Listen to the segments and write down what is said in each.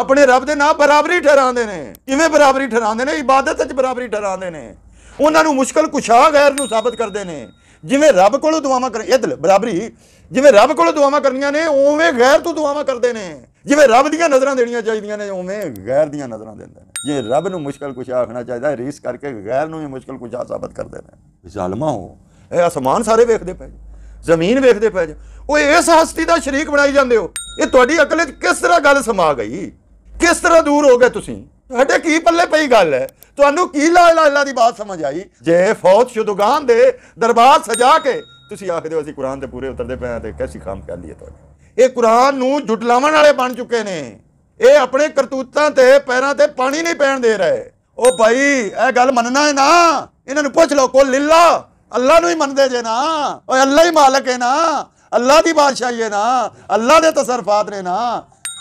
ਆਪਣੇ ਰੱਬ ਦੇ ਨਾਲ ਬਰਾਬਰੀ ਠਹਿਰਾਉਂਦੇ ਨੇ ਕਿਵੇਂ ਬਰਾਬਰੀ ਠਹਿਰਾਉਂਦੇ ਨੇ ਇਬਾਦਤ ਵਿੱਚ ਬਰਾਬਰੀ ਠਹਿਰਾਉਂਦੇ ਨੇ ਉਹਨਾਂ ਨੂੰ ਮੁਸ਼ਕਲ ਕੁਸ਼ਾ ਗੈਰ ਨੂੰ ਸਾਬਤ ਕਰਦੇ ਨੇ ਜਿਵੇਂ ਰੱਬ ਕੋਲੋਂ ਦੁਆਵਾਂ ਕਰ ਇਧਰ ਬਰਾਬਰੀ ਜਿਵੇਂ ਰੱਬ ਕੋਲੋਂ ਦੁਆਵਾਂ ਕਰਨੀਆਂ ਨੇ ਉਵੇਂ ਗੈਰ ਤੋਂ ਦੁਆਵਾਂ ਕਰਦੇ ਨੇ ਜਿਵੇਂ ਰੱਬ ਦੀਆਂ ਨਜ਼ਰਾਂ ਦੇਣੀਆਂ ਚਾਹੀਦੀਆਂ ਨੇ ਉਵੇਂ ਗੈਰ ਦੀਆਂ ਨਜ਼ਰਾਂ ਦਿੰਦੇ ਨੇ ਜੇ ਰੱਬ ਨੂੰ ਮੁਸ਼ਕਲ ਕੁਸ਼ਾ ਆਖਣਾ ਚਾਹੀਦਾ ਰੀਸ ਕਰਕੇ ਗੈਰ ਨੂੰ ਵੀ ਮੁਸ਼ਕਲ ਕੁਸ਼ਾ ਸਾਬਤ ਕਰਦੇ ਨੇ ਜ਼ਾਲਮਾ ਹੋ ਇਹ ਅਸਮਾਨ ਸਾਰੇ ਵੇਖਦੇ ਪਏ ਜ਼ਮੀਨ ਵੇਖਦੇ ਪਏ ਉਹ ਇਸ ਹਸਤੀ ਦਾ ਸ਼ਰੀਕ ਬਣਾਈ ਜਾਂਦੇ ਹੋ ਇਹ ਤੁਹਾਡੀ ਅਕਲ ਵਿੱਚ ਕਿਸ ਤਰ੍ਹਾਂ ਗੱਲ ਸਮਾ ਗਈ ਕਿਸ ਤਰ੍ਹਾਂ ਦੂਰ ਹੋ ਗਏ ਤੁਸੀਂ ਸਾਡੇ ਕੀ ਪੱਲੇ ਪਈ ਗੱਲ ਹੈ ਤੁਹਾਨੂੰ ਕੀ ਲਾ ਲਾ ਇਲਾ ਦੀ ਬਾਤ ਸਮਝ ਆਈ ਜੇ ਫੌਜ ਸ਼ੁਦਗਾਨ ਦੇ ਦਰਬਾਰ ਸਜਾ ਕੇ ਤੁਸੀਂ ਆਖਦੇ ਹੋ ਅਸੀਂ ਕੁਰਾਨ ਤੇ ਪੂਰੇ ਉਤਰਦੇ ਪਏ ਆ ਤੇ ਕੈਸੀ ਖਾਮ ਕਰ ਲਈਏ ਤੁਹਾਡੀ ਇਹ ਕੁਰਾਨ ਨੂੰ ਜੁਟਲਾਵਣ ਵਾਲੇ ਬਣ ਚੁੱਕੇ ਨੇ ਇਹ ਆਪਣੇ ਕਰਤੂਤਾਂ ਤੇ ਪੈਰਾਂ ਤੇ ਪਾਣੀ ਨਹੀਂ ਪੈਣ ਦੇ ਰਹੇ ਉਹ ਭਾਈ ਇਹ ਗੱਲ ਮੰਨਣਾ ਹੈ ਨਾ ਇਹਨਾਂ ਨੂੰ ਪੁੱਛ ਲਓ ਕੋ ਲਿੱਲਾ ਅੱਲਾ ਨੂੰ ਹੀ ਮੰਨਦੇ ਜੇ ਨਾ ਓਏ ਅੱਲਾ ਹੀ ਮਾਲਕ ਹੈ ਨਾ ਅੱਲਾ ਦੀ ਬਾਦਸ਼ਾਹੀ ਹੈ ਨਾ ਅੱਲਾ ਦੇ ਤਸਰਫਾਤ ਨੇ ਨਾ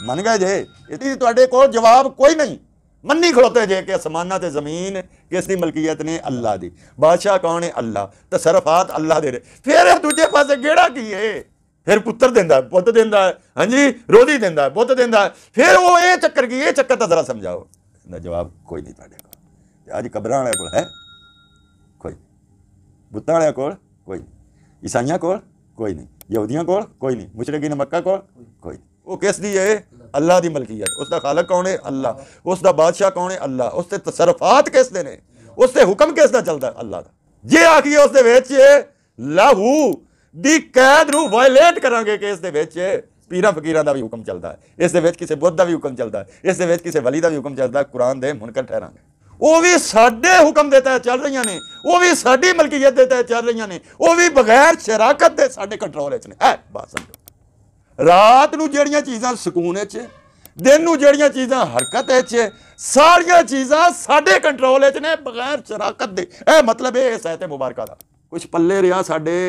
ਮੰਨ ਗਏ ਜੇ ਇਹਦੀ ਤੁਹਾਡੇ ਕੋਲ ਜਵਾਬ ਕੋਈ ਨਹੀਂ ਮੰਨੀ ਖਲੋਤੇ ਜੇ ਕਿ ਅਸਮਾਨਾਂ ਤੇ ਜ਼ਮੀਨ ਕਿਸ ਦੀ ਮਲਕੀਅਤ ਨੇ ਅੱਲਾ ਦੀ ਬਾਦਸ਼ਾਹ ਕੌਣ ਹੈ ਅੱਲਾ ਤਸਰਫਾਤ ਅੱਲਾ ਦੇ ਫਿਰ ਇਹ ਦੂਜੇ ਪਾਸੇ ਗੇੜਾ ਕੀ ਹੈ ਫਿਰ ਪੁੱਤਰ ਦਿੰਦਾ ਪੁੱਤ ਦਿੰਦਾ ਹਾਂਜੀ ਰੋਦੀ ਦਿੰਦਾ ਪੁੱਤ ਦਿੰਦਾ ਫਿਰ ਉਹ ਇਹ ਚੱਕਰ ਕੀ ਇਹ ਚੱਕਰ ਤਾਂ ਜ਼ਰਾ ਸਮਝਾਓ ਦਾ ਜਵਾਬ ਕੋਈ ਨਹੀਂ ਤੁਹਾਡੇ ਕੋਲ ਅੱਜ ਕਬਰਾਂ ਵਾਲਿਆਂ ਕੋਲ ਹੈ ਕੋਈ ਬੁੱਤਾਂ ਵਾਲਿਆਂ ਕੋਲ ਕੋਈ ਈਸਾਈਆਂ ਕੋਲ ਕੋਈ ਨਹੀਂ ਯਹੂਦੀਆਂ ਕੋਲ ਕੋਈ ਨਹੀਂ ਮੁਸ਼ਰਕੀਨ ਮੱਕਾ ਕੋਲ ਕੋਈ ਨਹੀਂ ਉਹ ਕਿਸ ਦੀ ਹੈ ਅੱਲਾ ਦੀ ਮਲਕੀਅਤ ਉਸ ਦਾ ਖਾਲਕ ਕੌਣ ਹੈ ਅੱਲਾ ਉਸ ਦਾ ਬਾਦਸ਼ਾਹ ਕੌਣ ਹੈ ਅੱਲਾ ਉਸ ਤੇ ਤਸਰਫਾਤ ਕਿਸ ਦੇ ਨੇ ਉਸ ਤੇ ਹੁਕਮ ਕਿਸ ਦਾ ਚੱਲਦਾ ਅੱਲਾ ਦਾ ਜੇ ਆਖੀਏ ਉਸ ਦੇ ਵਿੱਚ ਲਾਹੂ ਦੀ ਕੈਦ ਨੂੰ ਵਾਇਲੇਟ ਕਰਾਂਗੇ ਕਿ ਇਸ ਦੇ ਵਿੱਚ ਪੀਰਾਂ ਫਕੀਰਾਂ ਦਾ ਵੀ ਹੁਕਮ ਚੱਲਦਾ ਹੈ ਇਸ ਦੇ ਵਿੱਚ ਕਿਸੇ ਬੁੱਧ ਦਾ ਵੀ ਹੁਕਮ ਚੱਲਦਾ ਹੈ ਇਸ ਦੇ ਵਿੱਚ ਕਿਸੇ ਵਲੀ ਦਾ ਵੀ ਹੁਕਮ ਚੱਲਦਾ ਕੁਰਾਨ ਦੇ ਮੁਨਕਰ ਠਹਿਰਾਂਗੇ ਉਹ ਵੀ ਸਾਡੇ ਹੁਕਮ ਦੇ ਤਹਿਤ ਚੱਲ ਰਹੀਆਂ ਨੇ ਉਹ ਵੀ ਸਾਡੀ ਮਲਕੀਅਤ ਦੇ ਤਹਿਤ ਚੱਲ ਰਹੀਆਂ ਨੇ ਉਹ ਵੀ ਬਗੈਰ ਸ਼ਰਾਕਤ ਦੇ ਸਾਡੇ ਕੰਟਰੋਲ ਵਿੱਚ ਨੇ ਐ ਬਾਤ ਸਮਝੋ ਰਾਤ ਨੂੰ ਜਿਹੜੀਆਂ ਚੀਜ਼ਾਂ ਸਕੂਨ ਵਿੱਚ ਦਿਨ ਨੂੰ ਜਿਹੜੀਆਂ ਚੀਜ਼ਾਂ ਹਰਕਤ ਵਿੱਚ ਸਾਰੀਆਂ ਚੀਜ਼ਾਂ ਸਾਡੇ ਕੰਟਰੋਲ ਵਿੱਚ ਨੇ ਬਗੈਰ ਸ਼ਰਾਕਤ ਦੇ ਇਹ ਮਤਲਬ ਇਹ ਸਹਤ ਮੁਬਾਰਕਾ ਦਾ ਕੁਝ ਪੱਲੇ ਰਿਆ ਸਾਡੇ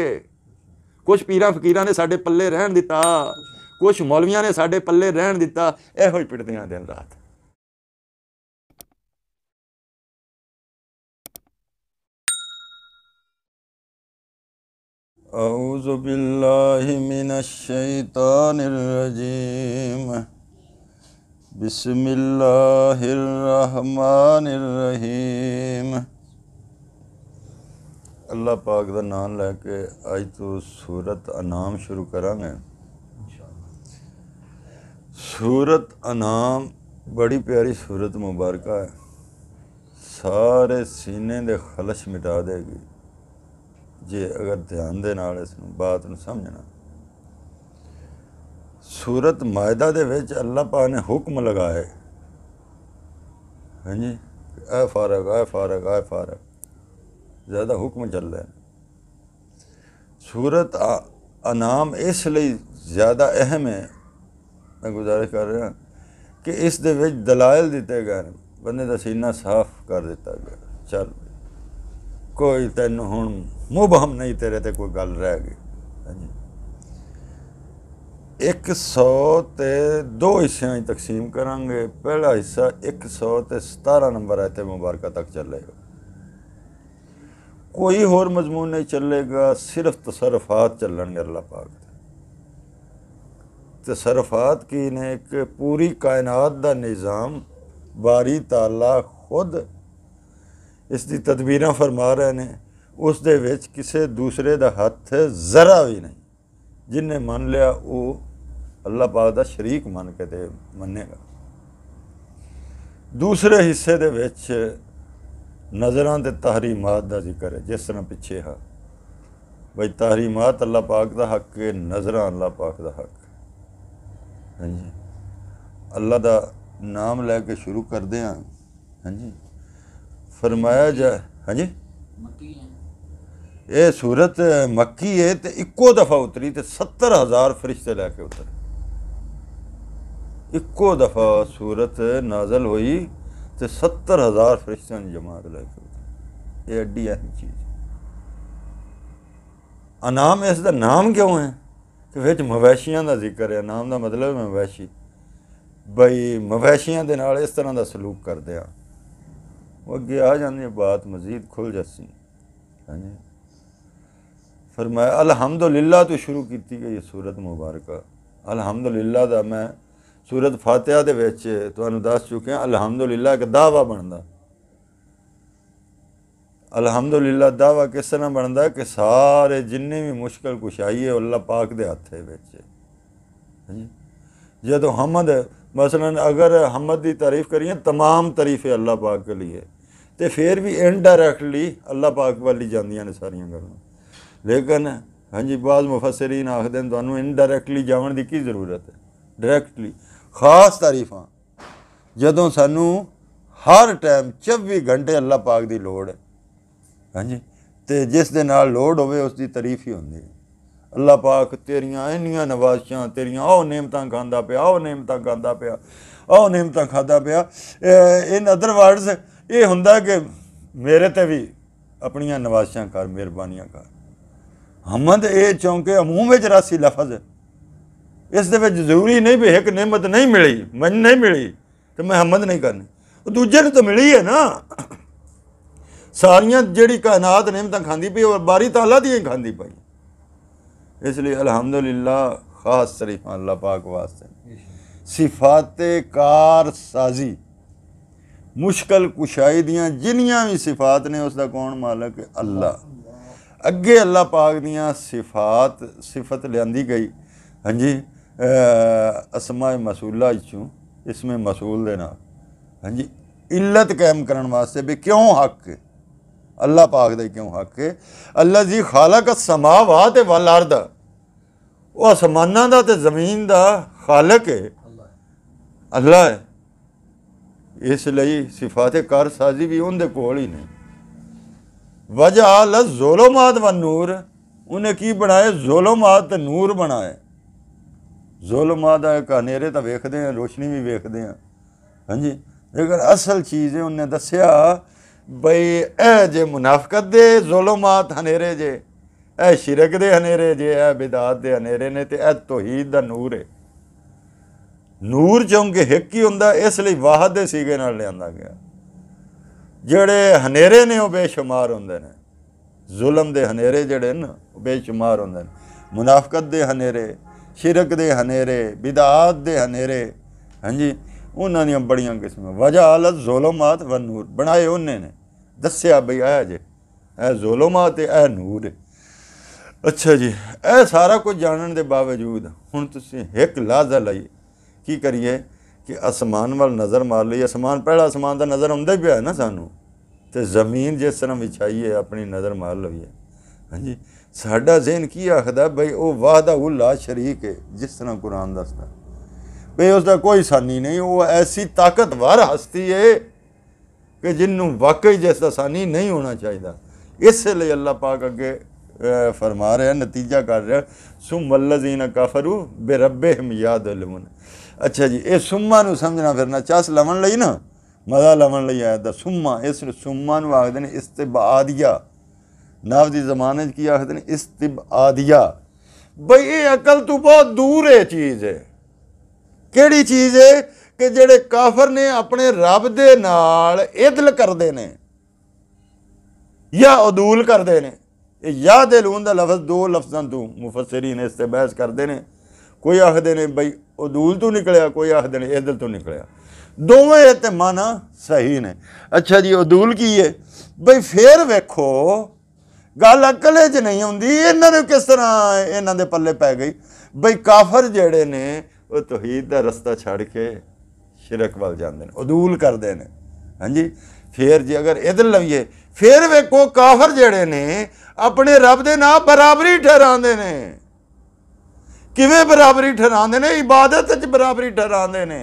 ਕੁਝ ਪੀਰਾਂ ਫਕੀਰਾਂ ਨੇ ਸਾਡੇ ਪੱਲੇ ਰਹਿਣ ਦਿੱਤਾ ਕੁਝ ਮੌਲਵੀਆਂ ਨੇ ਸਾਡੇ ਪੱਲੇ ਰਹਿਣ ਦਿੱਤਾ ਇਹੋ ਹੀ ਪਿੜਦੇ ਆ ਦਿਨ ਰਾਤ أعوذ بالله من الشيطان الرجيم بسم الله الرحمن الرحيم ਅੱਲਾ ਪਾਕ ਦਾ ਨਾਮ ਲੈ ਕੇ ਅੱਜ ਤੋਂ ਸੂਰਤ ਅਨਾਮ ਸ਼ੁਰੂ ਕਰਾਂਗੇ ਸੂਰਤ ਅਨਾਮ ਬੜੀ ਪਿਆਰੀ ਸੂਰਤ ਮੁਬਾਰਕਾ ਹੈ ਸਾਰੇ ਸੀਨੇ ਦੇ ਖਲਸ਼ ਮਿਟਾ ਦੇਗੀ ਜੇ ਅਗਰ ਧਿਆਨ ਦੇ ਨਾਲ ਇਸ ਨੂੰ ਬਾਤ ਨੂੰ ਸਮਝਣਾ ਸੂਰਤ ਮਾਇਦਾ ਦੇ ਵਿੱਚ ਅੱਲਾਹ ਪਾਕ ਨੇ ਹੁਕਮ ਲਗਾਏ ਹਾਂਜੀ ਐ ਫਾਰਗ ਐ ਫਾਰਗ ਐ ਫਾਰਗ ਜ਼ਿਆਦਾ ਹੁਕਮ ਚੱਲ ਰਿਹਾ ਸੂਰਤ ਅਨਾਮ ਇਸ ਲਈ ਜ਼ਿਆਦਾ ਅਹਿਮ ਹੈ ਮੈਂ ਗੁਜ਼ਾਰਿਸ਼ ਕਰ ਰਿਹਾ ਕਿ ਇਸ ਦੇ ਵਿੱਚ ਦਲਾਇਲ ਦਿੱਤੇ ਗਏ ਨੇ ਬੰਦੇ ਦਾ ਸੀਨਾ ਸਾਫ਼ ਕਰ ਦਿੱਤਾ ਗਿਆ ਚਲ ਕੋਈ ਤੈਨੂੰ ਹੁਣ ਮੁਬਹਮ ਨਹੀਂ ਤੇਰੇ ਤੇ ਕੋਈ ਗੱਲ ਰਹਿ ਗਈ ਹਾਂਜੀ 100 ਤੇ ਦੋ ਹਿੱਸਿਆਂ ਵਿੱਚ ਤਕਸੀਮ ਕਰਾਂਗੇ ਪਹਿਲਾ ਹਿੱਸਾ 100 ਤੇ 17 ਨੰਬਰ ਆਇਤ ਮੁਬਾਰਕਾ ਤੱਕ ਚੱਲੇਗਾ कोई होर मजमून नहीं चलेगा सिर्फ तसरफात चलन अल्लाह पाक तसरफात की ने कि पूरी कायनात का निज़ाम बारी ताला खुद ਇਸ ਦੀ ਤਦਬੀਰਾਂ ਫਰਮਾ ਰਹੇ ਨੇ ਉਸ ਦੇ ਵਿੱਚ ਕਿਸੇ ਦੂਸਰੇ ਦਾ ਹੱਥ ਜ਼ਰਾ ਵੀ ਨਹੀਂ ਜਿਨਨੇ ਮੰਨ ਲਿਆ ਉਹ ਅੱਲਾਹ ਪਾਕ ਦਾ ਸ਼ਰੀਕ ਮੰਨ ਕੇ ਤੇ ਮੰਨੇਗਾ ਦੂਸਰੇ ਹਿੱਸੇ ਦੇ ਵਿੱਚ ਨਜ਼ਰਾਂ ਤੇ ਤਹਰੀਮਾਤ ਦਾ ਜ਼ਿਕਰ ਹੈ ਜਿਸ ਤਰ੍ਹਾਂ ਪਿੱਛੇ ਹਾ ਬਈ ਤਹਰੀਮਾਤ ਅੱਲਾਹ ਪਾਕ ਦਾ ਹੱਕ ਹੈ ਨਜ਼ਰਾਂ ਅੱਲਾਹ ਪਾਕ ਦਾ ਹੱਕ ਹਾਂਜੀ ਅੱਲਾਹ ਦਾ ਨਾਮ ਲੈ ਕੇ ਸ਼ੁਰੂ ਕਰਦੇ ਹਾਂ ਹਾਂਜੀ ਫਰਮਾਇਆ ਜਾ ਹਾਂਜੀ ਮੱਕੀ ਹੈ ਇਹ ਸੂਰਤ ਮੱਕੀ ਹੈ ਤੇ ਇੱਕੋ ਦਫਾ ਉਤਰੀ ਤੇ 70000 ਫਰਿਸ਼ਤੇ ਲੈ ਕੇ ਉਤਰੇ ਇੱਕੋ ਦਫਾ ਸੂਰਤ ਨਾਜ਼ਲ ਹੋਈ ਤੇ 70000 ਫਰਿਸ਼ਤਿਆਂ ਦੀ ਜਮਾਤ ਲੈ ਕੇ ਉਤਰੇ ਇਹ ਅੱਡੀ ਅਹਿਮ ਚੀਜ਼ ਅਨਾਮ ਇਸ ਦਾ ਨਾਮ ਕਿਉਂ ਹੈ ਕਿ ਵਿੱਚ ਮਵੈਸ਼ੀਆਂ ਦਾ ਜ਼ਿਕਰ ਹੈ ਨਾਮ ਦਾ ਮਤਲਬ ਹੈ ਮਵੈਸ਼ੀ ਬਈ ਮਵੈਸ਼ੀਆਂ ਦੇ ਨਾਲ ਇਸ ਤਰ੍ਹਾਂ ਦਾ ਸਲੂਕ ਕਰਦੇ ਆ वो अगे आ जाने बात मजीद खुल जासी फरमाया अलहमद लीला तो शुरू की गई है सूरत मुबारक अलहमद लीला का मैं सूरत फातह के बच्चे दस चुके अलहमद लीला एक दावा बनता अलहमद लीला दावा किस तरह बनता कि सारे जिन्हें भी मुश्किल कुछ आई है अल्लाह पाक के हाथ जो हमद मसलन अगर हमद की तारीफ करिए तमाम तारीफ है अल्लाह पाक के लिए ਤੇ ਫਿਰ ਵੀ ਇਨਡਾਇਰੈਕਟਲੀ ਅੱਲਾਹ ਪਾਕ ਵੱਲ ਜਾਂਦੀਆਂ ਨੇ ਸਾਰੀਆਂ ਗੱਲਾਂ ਲੇਕਿਨ ਹਾਂਜੀ ਬਾਦ ਮੁਫਸਰੀਨ ਆਖਦੇ ਨੇ ਤੁਹਾਨੂੰ ਇਨਡਾਇਰੈਕਟਲੀ ਜਾਣ ਦੀ ਕੀ ਜ਼ਰੂਰਤ ਹੈ ਡਾਇਰੈਕਟਲੀ ਖਾਸ ਤਾਰੀਫਾਂ ਜਦੋਂ ਸਾਨੂੰ ਹਰ ਟਾਈਮ 24 ਘੰਟੇ ਅੱਲਾਹ ਪਾਕ ਦੀ ਲੋੜ ਹੈ ਹਾਂਜੀ ਤੇ ਜਿਸ ਦੇ ਨਾਲ ਲੋੜ ਹੋਵੇ ਉਸ ਦੀ ਤਾਰੀਫ ਹੀ ਹੁੰਦੀ ਹੈ ਅੱਲਾਹ ਪਾਕ ਤੇਰੀਆਂ ਇੰਨੀਆਂ ਨਵਾਜ਼ਾਂ ਤੇਰੀਆਂ ਉਹ ਨੇਮਤਾਂ ਖਾਂਦਾ ਪਿਆ ਉਹ ਨੇਮਤਾਂ ਖਾਂਦਾ ਪਿਆ ਉਹ ਨੇਮਤਾਂ ਖਾਦਾ ਪਿਆ ਇਨ ਅਦਰ ਵਰਡਸ ਇਹ ਹੁੰਦਾ ਕਿ ਮੇਰੇ ਤੇ ਵੀ ਆਪਣੀਆਂ ਨਵਾਜ਼ਾਂ ਕਰ ਮਿਹਰਬਾਨੀਆਂ ਕਰ ਹਮਦ ਇਹ ਚੌਂਕੇ ਅਮੂਮ ਵਿੱਚ ਰਾਸੀ ਲਫ਼ਜ਼ ਇਸ ਦੇ ਵਿੱਚ ਜ਼ਰੂਰੀ ਨਹੀਂ ਵੀ ਇੱਕ ਨਿਮਤ ਨਹੀਂ ਮਿਲੀ ਮਨ ਨਹੀਂ ਮਿਲੀ ਤੇ ਮੈਂ ਹਮਦ ਨਹੀਂ ਕਰਨੀ ਉਹ ਦੂਜੇ ਨੂੰ ਤਾਂ ਮਿਲੀ ਹੈ ਨਾ ਸਾਰੀਆਂ ਜਿਹੜੀ ਕਾਇਨਾਤ ਨਿਮਤਾਂ ਖਾਂਦੀ ਪਈ ਉਹ ਬਾਰੀ ਤਾਲਾ ਦੀਆਂ ਖਾਂਦੀ ਪਈ ਇਸ ਲਈ ਅਲਹਮਦੁਲਿਲਾ ਖਾਸ ਸ਼ਰੀਫਾਂ ਅੱਲਾਹ ਪਾਕ ਵਾਸਤੇ ਸਿਫਾਤੇ ਕਾਰ ਸਾਜ਼ੀ ਮੁਸ਼ਕਲ ਕੁਸ਼ਾਈ ਦੀਆਂ ਜਿੰਨੀਆਂ ਵੀ ਸਿਫਾਤ ਨੇ ਉਸ ਦਾ ਕੌਣ ਮਾਲਕ ਅੱਲਾ ਅੱਗੇ ਅੱਲਾ ਪਾਕ ਦੀਆਂ ਸਿਫਾਤ ਸਿਫਤ ਲਿਆਂਦੀ ਗਈ ਹਾਂਜੀ ਅਸਮਾ ਮਸੂਲਾ ਵਿੱਚੋਂ ਇਸਮੇ ਮਸੂਲ ਦੇ ਨਾਲ ਹਾਂਜੀ ਇਲਤ ਕਾਇਮ ਕਰਨ ਵਾਸਤੇ ਵੀ ਕਿਉਂ ਹੱਕ ਅੱਲਾ ਪਾਕ ਦਾ ਕਿਉਂ ਹੱਕ ਹੈ ਅੱਲਾ ਜੀ ਖਾਲਕ ਸਮਾਵਾਤ ਵਲ ਅਰਦ ਉਹ ਅਸਮਾਨਾਂ ਦਾ ਤੇ ਜ਼ਮੀਨ ਦਾ ਖਾਲਕ ਹੈ ਅੱਲਾ ਹੈ ਇਸ ਲਈ ਸਿਫਾਤ ਕਰ ਸਾਜ਼ੀ ਵੀ ਉਹਦੇ ਕੋਲ ਹੀ ਨੇ ਵਜਾ ਲ ਜ਼ੁਲਮਾਤ ਵ ਨੂਰ ਉਹਨੇ ਕੀ ਬਣਾਇਆ ਜ਼ੁਲਮਾਤ ਤੇ ਨੂਰ ਬਣਾਇਆ ਜ਼ੁਲਮਾਤ ਦਾ ਹਨੇਰੇ ਤਾਂ ਵੇਖਦੇ ਆ ਰੋਸ਼ਨੀ ਵੀ ਵੇਖਦੇ ਆ ਹਾਂਜੀ ਲੇਕਿਨ ਅਸਲ ਚੀਜ਼ ਹੈ ਉਹਨੇ ਦੱਸਿਆ ਬਈ ਇਹ ਜੇ ਮੁਨਾਫਕਤ ਦੇ ਜ਼ੁਲਮਾਤ ਹਨੇਰੇ ਜੇ ਇਹ ਸ਼ਿਰਕ ਦੇ ਹਨੇਰੇ ਜੇ ਇਹ ਬਿਦਾਤ ਦੇ ਹਨੇਰੇ ਨੇ ਤੇ ਇਹ ਤੋਹੀਦ ਦਾ ਨੂਰ ਹੈ ਨੂਰ ਚੌਂਕੇ ਹਿੱਕ ਹੀ ਹੁੰਦਾ ਇਸ ਲਈ ਵਾਹਦ ਦੇ ਸੀਗੇ ਨਾਲ ਲਿਆਂਦਾ ਗਿਆ ਜਿਹੜੇ ਹਨੇਰੇ ਨੇ ਉਹ ਬੇਸ਼ੁਮਾਰ ਹੁੰਦੇ ਨੇ ਜ਼ੁਲਮ ਦੇ ਹਨੇਰੇ ਜਿਹੜੇ ਨੇ ਉਹ ਬੇਸ਼ੁਮਾਰ ਹੁੰਦੇ ਨੇ ਮੁਨਾਫਕਤ ਦੇ ਹਨੇਰੇ ਸ਼ਿਰਕ ਦੇ ਹਨੇਰੇ ਬਿਦਾਤ ਦੇ ਹਨੇਰੇ ਹਾਂਜੀ ਉਹਨਾਂ ਦੀਆਂ ਬੜੀਆਂ ਕਿਸਮਾਂ ਵਜਾ ਅਲ ਜ਼ੁਲਮਾਤ ਵਨ ਨੂਰ ਬਣਾਏ ਉਹਨੇ ਨੇ ਦੱਸਿਆ ਬਈ ਆਇਆ ਜੇ ਇਹ ਜ਼ੁਲਮਾਤ ਤੇ ਇਹ ਨੂਰ ਅੱਛਾ ਜੀ ਇਹ ਸਾਰਾ ਕੁਝ ਜਾਣਨ ਦੇ ਬਾਵਜੂਦ ਹੁਣ ਤੁਸੀਂ ਇੱਕ ਲਾਜ਼ਾ ਲਈ ਕੀ ਕਰੀਏ ਕਿ ਅਸਮਾਨ ਵੱਲ ਨਜ਼ਰ ਮਾਰ ਲਈ ਅਸਮਾਨ ਪਹਿਲਾ ਅਸਮਾਨ ਦਾ ਨਜ਼ਰ ਆਉਂਦਾ ਹੀ ਪਿਆ ਨਾ ਸਾਨੂੰ ਤੇ ਜ਼ਮੀਨ ਜਿਸ ਤਰ੍ਹਾਂ ਵਿਛਾਈਏ ਆਪਣੀ ਨਜ਼ਰ ਮਾਰ ਲਈਏ ਹਾਂਜੀ ਸਾਡਾ ਜ਼ਿਹਨ ਕੀ ਆਖਦਾ ਬਈ ਉਹ ਵਾਹਦਾਹੁ ਲਾ ਸ਼ਰੀਕ ਹੈ ਜਿਸ ਤਰ੍ਹਾਂ ਕੁਰਾਨ ਦੱਸਦਾ ਬਈ ਉਸ ਦਾ ਕੋਈ ਸਾਨੀ ਨਹੀਂ ਉਹ ਐਸੀ ਤਾਕਤਵਰ ਹਸਤੀ ਹੈ ਕਿ ਜਿੰਨੂੰ ਵਾਕਈ ਜਿਸ ਦਾ ਸਾਨੀ ਨਹੀਂ ਹੋਣਾ ਚਾਹੀਦਾ ਇਸ ਲਈ ਅੱਲਾਹ ਪਾਕ ਅੱਗੇ ਫਰਮਾ ਰਿਹਾ ਨਤੀਜਾ ਕਰ ਰਿਹਾ ਸੁਮਲਜ਼ੀਨ ਕਫਰੂ ਬੇ ਰੱਬਹਿਮ ਯਾਦਲਮਨ अच्छा जी ये सुमा सुम्मा समझना फिरना चस लवन लई ना मजा लवन लई आया सुम्मा इस सुमा आखते हैं इस्तिब आदिया नव की जमाने की आखते हैं इस्तिब आदिया बई ये अकल तो बहुत दूर है चीज़ है कि चीज़ है कि जेडे काफर ने अपने रब दे नाल इदल करते हैं या अदूल करते हैं या दे लून का लफज दो लफजा तू मुफसरी ने इस बहस करते हैं ਕੋਈ ਆਖਦੇ ਨੇ ਬਈ ਉਦੂਲ ਤੋਂ ਨਿਕਲਿਆ ਕੋਈ ਆਖਦੇ ਨੇ ਇਦਲ ਤੋਂ ਨਿਕਲਿਆ ਦੋਵੇਂ ਤੇ ਮਨ ਸਹੀ ਨੇ ਅੱਛਾ ਜੀ ਉਦੂਲ ਕੀ ਹੈ ਬਈ ਫੇਰ ਵੇਖੋ ਗੱਲ ਅਕਲੇ 'ਚ ਨਹੀਂ ਆਉਂਦੀ ਇਹਨਾਂ ਨੂੰ ਕਿਸ ਤਰ੍ਹਾਂ ਇਹਨਾਂ ਦੇ ਪੱਲੇ ਪੈ ਗਈ ਬਈ ਕਾਫਰ ਜਿਹੜੇ ਨੇ ਉਹ ਤੋਹੀਦ ਦਾ ਰਸਤਾ ਛੱਡ ਕੇ ਸ਼ਿਰਕ ਵੱਲ ਜਾਂਦੇ ਨੇ ਉਦੂਲ ਕਰਦੇ ਨੇ ਹਾਂਜੀ ਫੇਰ ਜੇ ਅਗਰ ਇਦਲ ਲਈਏ ਫੇਰ ਵੇਖੋ ਕਾਫਰ ਜਿਹੜੇ ਨੇ ਆਪਣੇ ਰੱਬ ਦੇ ਨਾਲ ਬਰਾਬਰੀ ਠਹਿਰਾਉਂਦੇ ਨੇ ਕਿਵੇਂ ਬਰਾਬਰੀ ਠਹਿਰਾਉਂਦੇ ਨੇ ਇਬਾਦਤ ਵਿੱਚ ਬਰਾਬਰੀ ਠਹਿਰਾਉਂਦੇ ਨੇ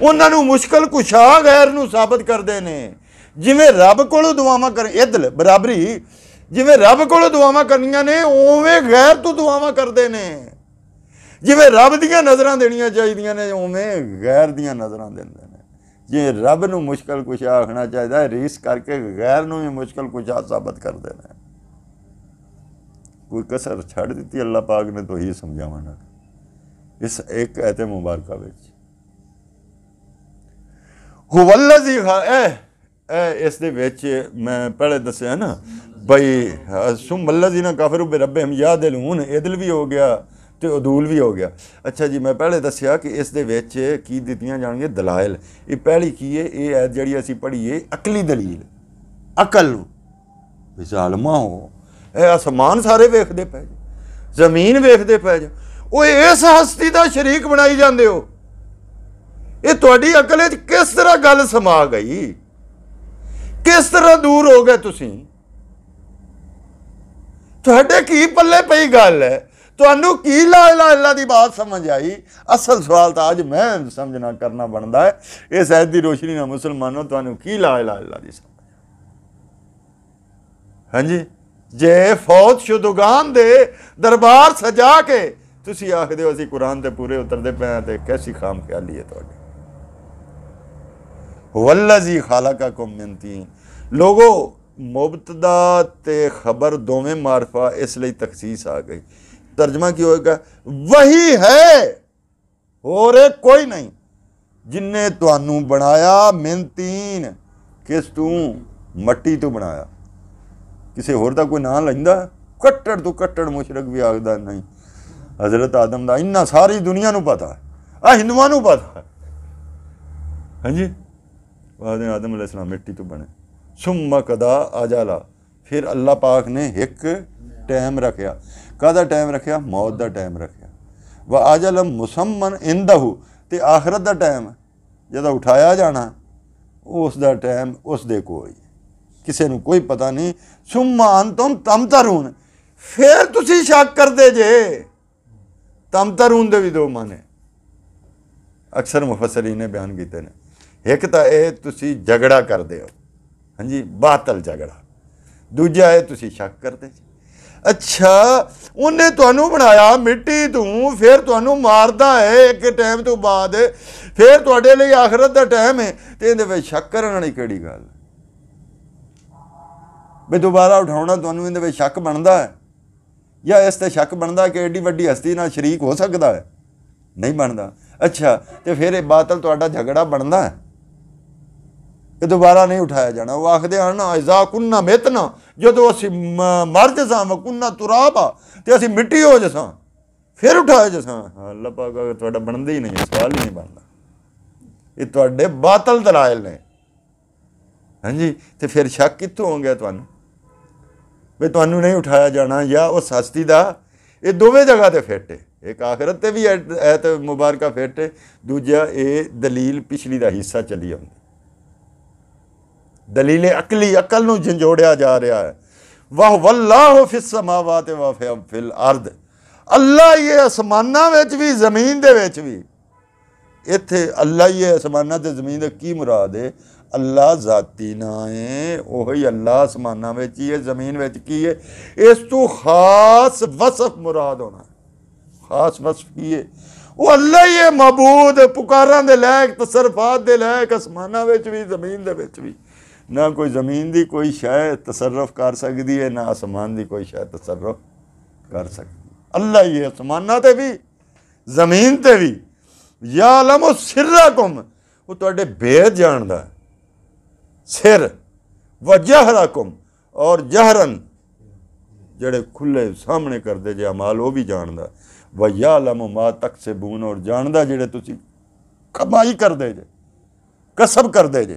ਉਹਨਾਂ ਨੂੰ ਮੁਸ਼ਕਲ ਕੁਸ਼ਾ ਗੈਰ ਨੂੰ ਸਾਬਤ ਕਰਦੇ ਨੇ ਜਿਵੇਂ ਰੱਬ ਕੋਲੋਂ ਦੁਆਵਾਂ ਕਰ ਇਦਲ ਬਰਾਬਰੀ ਜਿਵੇਂ ਰੱਬ ਕੋਲੋਂ ਦੁਆਵਾਂ ਕਰਨੀਆਂ ਨੇ ਉਵੇਂ ਗੈਰ ਤੋਂ ਦੁਆਵਾਂ ਕਰਦੇ ਨੇ ਜਿਵੇਂ ਰੱਬ ਦੀਆਂ ਨਜ਼ਰਾਂ ਦੇਣੀਆਂ ਚਾਹੀਦੀਆਂ ਨੇ ਉਵੇਂ ਗੈਰ ਦੀਆਂ ਨਜ਼ਰਾਂ ਦਿੰਦੇ ਨੇ ਜੇ ਰੱਬ ਨੂੰ ਮੁਸ਼ਕਲ ਕੁਸ਼ਾ ਆਖਣਾ ਚਾਹੀਦਾ ਰੀਸ ਕਰਕੇ ਗੈਰ ਨੂੰ ਵੀ ਮੁਸ਼ਕਲ ਕੁਸ਼ਾ ਸਾਬਤ ਕਰਦੇ ਨੇ कोई कसर छड़ दी अल्लाह पाक ने तो ही समझाव इस एक ऐते मुबारक इस मैं पहले दसिया ना भाई सुमलजी ना काफिर रबे हम याद दिल हूं इदल भी हो गया तो अदूल भी हो गया अच्छा जी मैं पहले दसिया कि इस दिखाई जाएंगे दलायल ये पहली की है ये जी अस पढ़ीए अकली दलील अकल मिसाल हो ਇਹ ਅਸਮਾਨ ਸਾਰੇ ਵੇਖਦੇ ਪਏ ਜੀ ਜ਼ਮੀਨ ਵੇਖਦੇ ਪਏ ਜੀ ਉਹ ਇਸ ਹਸਤੀ ਦਾ ਸ਼ਰੀਕ ਬਣਾਈ ਜਾਂਦੇ ਹੋ ਇਹ ਤੁਹਾਡੀ ਅਕਲ ਵਿੱਚ ਕਿਸ ਤਰ੍ਹਾਂ ਗੱਲ ਸਮਾ ਗਈ ਕਿਸ ਤਰ੍ਹਾਂ ਦੂਰ ਹੋ ਗਏ ਤੁਸੀਂ ਤੁਹਾਡੇ ਕੀ ਪੱਲੇ ਪਈ ਗੱਲ ਹੈ ਤੁਹਾਨੂੰ ਕੀ ਲਾ ਇਲਾ ਇਲਾ ਦੀ ਬਾਤ ਸਮਝ ਆਈ ਅਸਲ ਸਵਾਲ ਤਾਂ ਅੱਜ ਮੈਂ ਸਮਝਣਾ ਕਰਨਾ ਬਣਦਾ ਹੈ ਇਸ ਐਤ ਦੀ ਰੋਸ਼ਨੀ ਨਾਲ ਮੁਸਲਮਾਨੋ ਤੁਹਾਨੂੰ ਕੀ ਲਾ ਇਲਾ ਇਲਾ ਦੀ ਸਮਝ ਹਾਂਜੀ जे फौज शुदगान दे दरबार सजा के तुम आख दौ असी कुरान से पूरे उतरते पे तो कैसी खाम ख्याली है थोड़ी वल्ला जी खाला का कुमती लोगो मुबतदा तो खबर दोवें मारफा इसलिए तखसीस आ गई तर्जमा की होगा वही है और कोई नहीं जिन्हें तहू बनाया मेहनतीन किस तू मट्टी तू बनाया ਕਿਸੇ ਹੋਰ ਦਾ ਕੋਈ ਨਾਂ ਲੈਂਦਾ ਕੱਟੜ ਤੋਂ ਕੱਟੜ ਮੁਸ਼ਰਕ ਵੀ ਆਖਦਾ ਨਹੀਂ حضرت ਆਦਮ ਦਾ ਇੰਨਾ ਸਾਰੀ ਦੁਨੀਆ ਨੂੰ ਪਤਾ ਆ ਹਿੰਦੂਆਂ ਨੂੰ ਪਤਾ ਹਾਂਜੀ ਬਾਅਦ ਆਦਮ ਅਲੈਹ ਸਲਾਮ ਮਿੱਟੀ ਤੋਂ ਬਣੇ ਸੁਮਾ ਕਦਾ ਆਜਾਲਾ ਫਿਰ ਅੱਲਾਹ ਪਾਕ ਨੇ ਇੱਕ ਟਾਈਮ ਰੱਖਿਆ ਕਾਦਾ ਟਾਈਮ ਰੱਖਿਆ ਮੌਤ ਦਾ ਟਾਈਮ ਰੱਖਿਆ ਵਾ ਆਜਲ ਮੁਸਮਨ ਇੰਦਹੁ ਤੇ ਆਖਰਤ ਦਾ ਟਾਈਮ ਜਦੋਂ ਉਠਾਇਆ ਜਾਣਾ ਉਸ ਦਾ ਟਾਈਮ ਉਸ ਦੇ ਕੋਈ ਕਿਸੇ ਨੂੰ ਕੋਈ ਪਤਾ ਨਹੀਂ ਸੁਮਾ ਅੰਤਮ ਤਮਤਰੂਨ ਫਿਰ ਤੁਸੀਂ ਸ਼ੱਕ ਕਰਦੇ ਜੇ ਤਮਤਰੂਨ ਦੇ ਵੀ ਦੋ ਮਾਨੇ ਅਕਸਰ ਮੁਫਸਰੀ ਨੇ ਬਿਆਨ ਕੀਤੇ ਨੇ ਇੱਕ ਤਾਂ ਇਹ ਤੁਸੀਂ ਝਗੜਾ ਕਰਦੇ ਹੋ ਹਾਂਜੀ ਬਾਤਲ ਝਗੜਾ ਦੂਜਾ ਇਹ ਤੁਸੀਂ ਸ਼ੱਕ ਕਰਦੇ ਅੱਛਾ ਉਹਨੇ ਤੁਹਾਨੂੰ ਬਣਾਇਆ ਮਿੱਟੀ ਤੋਂ ਫਿਰ ਤੁਹਾਨੂੰ ਮਾਰਦਾ ਹੈ ਇੱਕ ਟਾਈਮ ਤੋਂ ਬਾਅਦ ਫਿਰ ਤੁਹਾਡੇ ਲਈ ਆਖਰਤ ਦਾ ਟਾਈਮ ਹੈ ਤੇ ਇਹਦੇ ਵਿੱਚ ਸ਼ੱਕ ਕਰਨ ਵਾਲੀ ਕਿਹੜੀ ਗੱਲ ਹੈ ਵੀ ਦੁਬਾਰਾ ਉਠਾਉਣਾ ਤੁਹਾਨੂੰ ਇਹਦੇ ਵਿੱਚ ਸ਼ੱਕ ਬਣਦਾ ਹੈ ਜਾਂ ਇਸ ਤੇ ਸ਼ੱਕ ਬਣਦਾ ਕਿ ਐਡੀ ਵੱਡੀ ਹਸਤੀ ਨਾਲ ਸ਼ਰੀਕ ਹੋ ਸਕਦਾ ਹੈ ਨਹੀਂ ਬਣਦਾ ਅੱਛਾ ਤੇ ਫਿਰ ਇਹ ਬਾਤਲ ਤੁਹਾਡਾ ਝਗੜਾ ਬਣਦਾ ਹੈ ਇਹ ਦੁਬਾਰਾ ਨਹੀਂ ਉਠਾਇਆ ਜਾਣਾ ਉਹ ਆਖਦੇ ਹਨ ਇਜ਼ਾ ਕੁੰਨਾ ਮਿਤਨਾ ਜਦੋਂ ਅਸੀਂ ਮਰ ਜਸਾਂ ਕੁੰਨਾ ਤੁਰਾਬਾ ਤੇ ਅਸੀਂ ਮਿੱਟੀ ਹੋ ਜਸਾਂ ਫਿਰ ਉਠਾਇਆ ਜਸਾਂ ਅੱਲਾਹ ਪਾਕ ਤੁਹਾਡਾ ਬਣਦਾ ਹੀ ਨਹੀਂ ਸਵਾਲ ਹੀ ਨਹੀਂ ਬਣਦਾ ਇਹ ਤੁਹਾਡੇ ਬਾਤਲ ਦਲਾਇਲ ਨੇ ਹਾਂਜੀ ਤੇ ਫਿਰ ਸ਼ੱਕ ਕਿੱਥੋਂ ਹੋ ਗਿਆ ਤੁਹਾਨੂੰ ਵੀ ਤੁਹਾਨੂੰ ਨਹੀਂ ਉਠਾਇਆ ਜਾਣਾ ਜਾਂ ਉਸ ਹਸਤੀ ਦਾ ਇਹ ਦੋਵੇਂ ਜਗ੍ਹਾ ਤੇ ਫਿੱਟ ਹੈ ਇੱਕ ਆਖਰਤ ਤੇ ਵੀ ਐ ਤੇ ਮੁਬਾਰਕਾ ਫਿੱਟ ਹੈ ਦੂਜਾ ਇਹ ਦਲੀਲ ਪਿਛਲੀ ਦਾ ਹਿੱਸਾ ਚਲੀ ਆਉਂਦੀ ਦਲੀਲ ਅਕਲੀ ਅਕਲ ਨੂੰ ਝੰਜੋੜਿਆ ਜਾ ਰਿਹਾ ਹੈ ਵਾਹ ਵੱਲਾਹੁ ਫਿਸ ਸਮਾਵਾਤ ਵਾ ਫਿਲ ਅਰਦ ਅੱਲਾ ਹੀ ਹੈ ਅਸਮਾਨਾਂ ਵਿੱਚ ਵੀ ਜ਼ਮੀਨ ਦੇ ਵਿੱਚ ਵੀ ਇੱਥੇ ਅੱਲਾ ਹੀ ਹੈ ਅਸਮਾਨਾਂ ਤੇ ਜ਼ਮੀਨ ਦਾ ਕੀ ਮੁਰਾਦ ਹੈ ਅੱਲਾ ਜ਼ਾਤੀ ਨਾ ਹੈ ਉਹੀ ਅੱਲਾ ਅਸਮਾਨਾਂ ਵਿੱਚ ਹੀ ਹੈ ਜ਼ਮੀਨ ਵਿੱਚ ਕੀ ਹੈ ਇਸ ਤੋਂ ਖਾਸ ਵਸਫ ਮੁਰਾਦ ਹੋਣਾ ਖਾਸ ਵਸਫ ਕੀ ਹੈ ਉਹ ਅੱਲਾ ਹੀ ਹੈ ਮਬੂਦ ਪੁਕਾਰਾਂ ਦੇ ਲਾਇਕ ਤਸਰਫਾਤ ਦੇ ਲਾਇਕ ਅਸਮਾਨਾਂ ਵਿੱਚ ਵੀ ਜ਼ਮੀਨ ਦੇ ਵਿੱਚ ਵੀ ਨਾ ਕੋਈ ਜ਼ਮੀਨ ਦੀ ਕੋਈ ਸ਼ੈ ਤਸਰਫ ਕਰ ਸਕਦੀ ਹੈ ਨਾ ਅਸਮਾਨ ਦੀ ਕੋਈ ਸ਼ੈ ਤਸਰਫ ਕਰ ਸਕਦੀ ਅੱਲਾ ਹੀ ਹੈ ਅਸਮਾਨਾਂ ਤੇ ਵੀ ਜ਼ਮੀਨ ਤੇ ਵੀ ਯਾ ਲਮੋ ਸਿਰਕਮ ਉਹ ਤੁਹਾਡੇ ਬੇਦ ਜਾਣਦਾ सिर व जहरा कुम और जहरन जड़े खुले सामने करते जे अमाल वह भी जानता व या लमो मा तक से बून और जानता जेड़े तुम कमाई करते जे कसब करते जे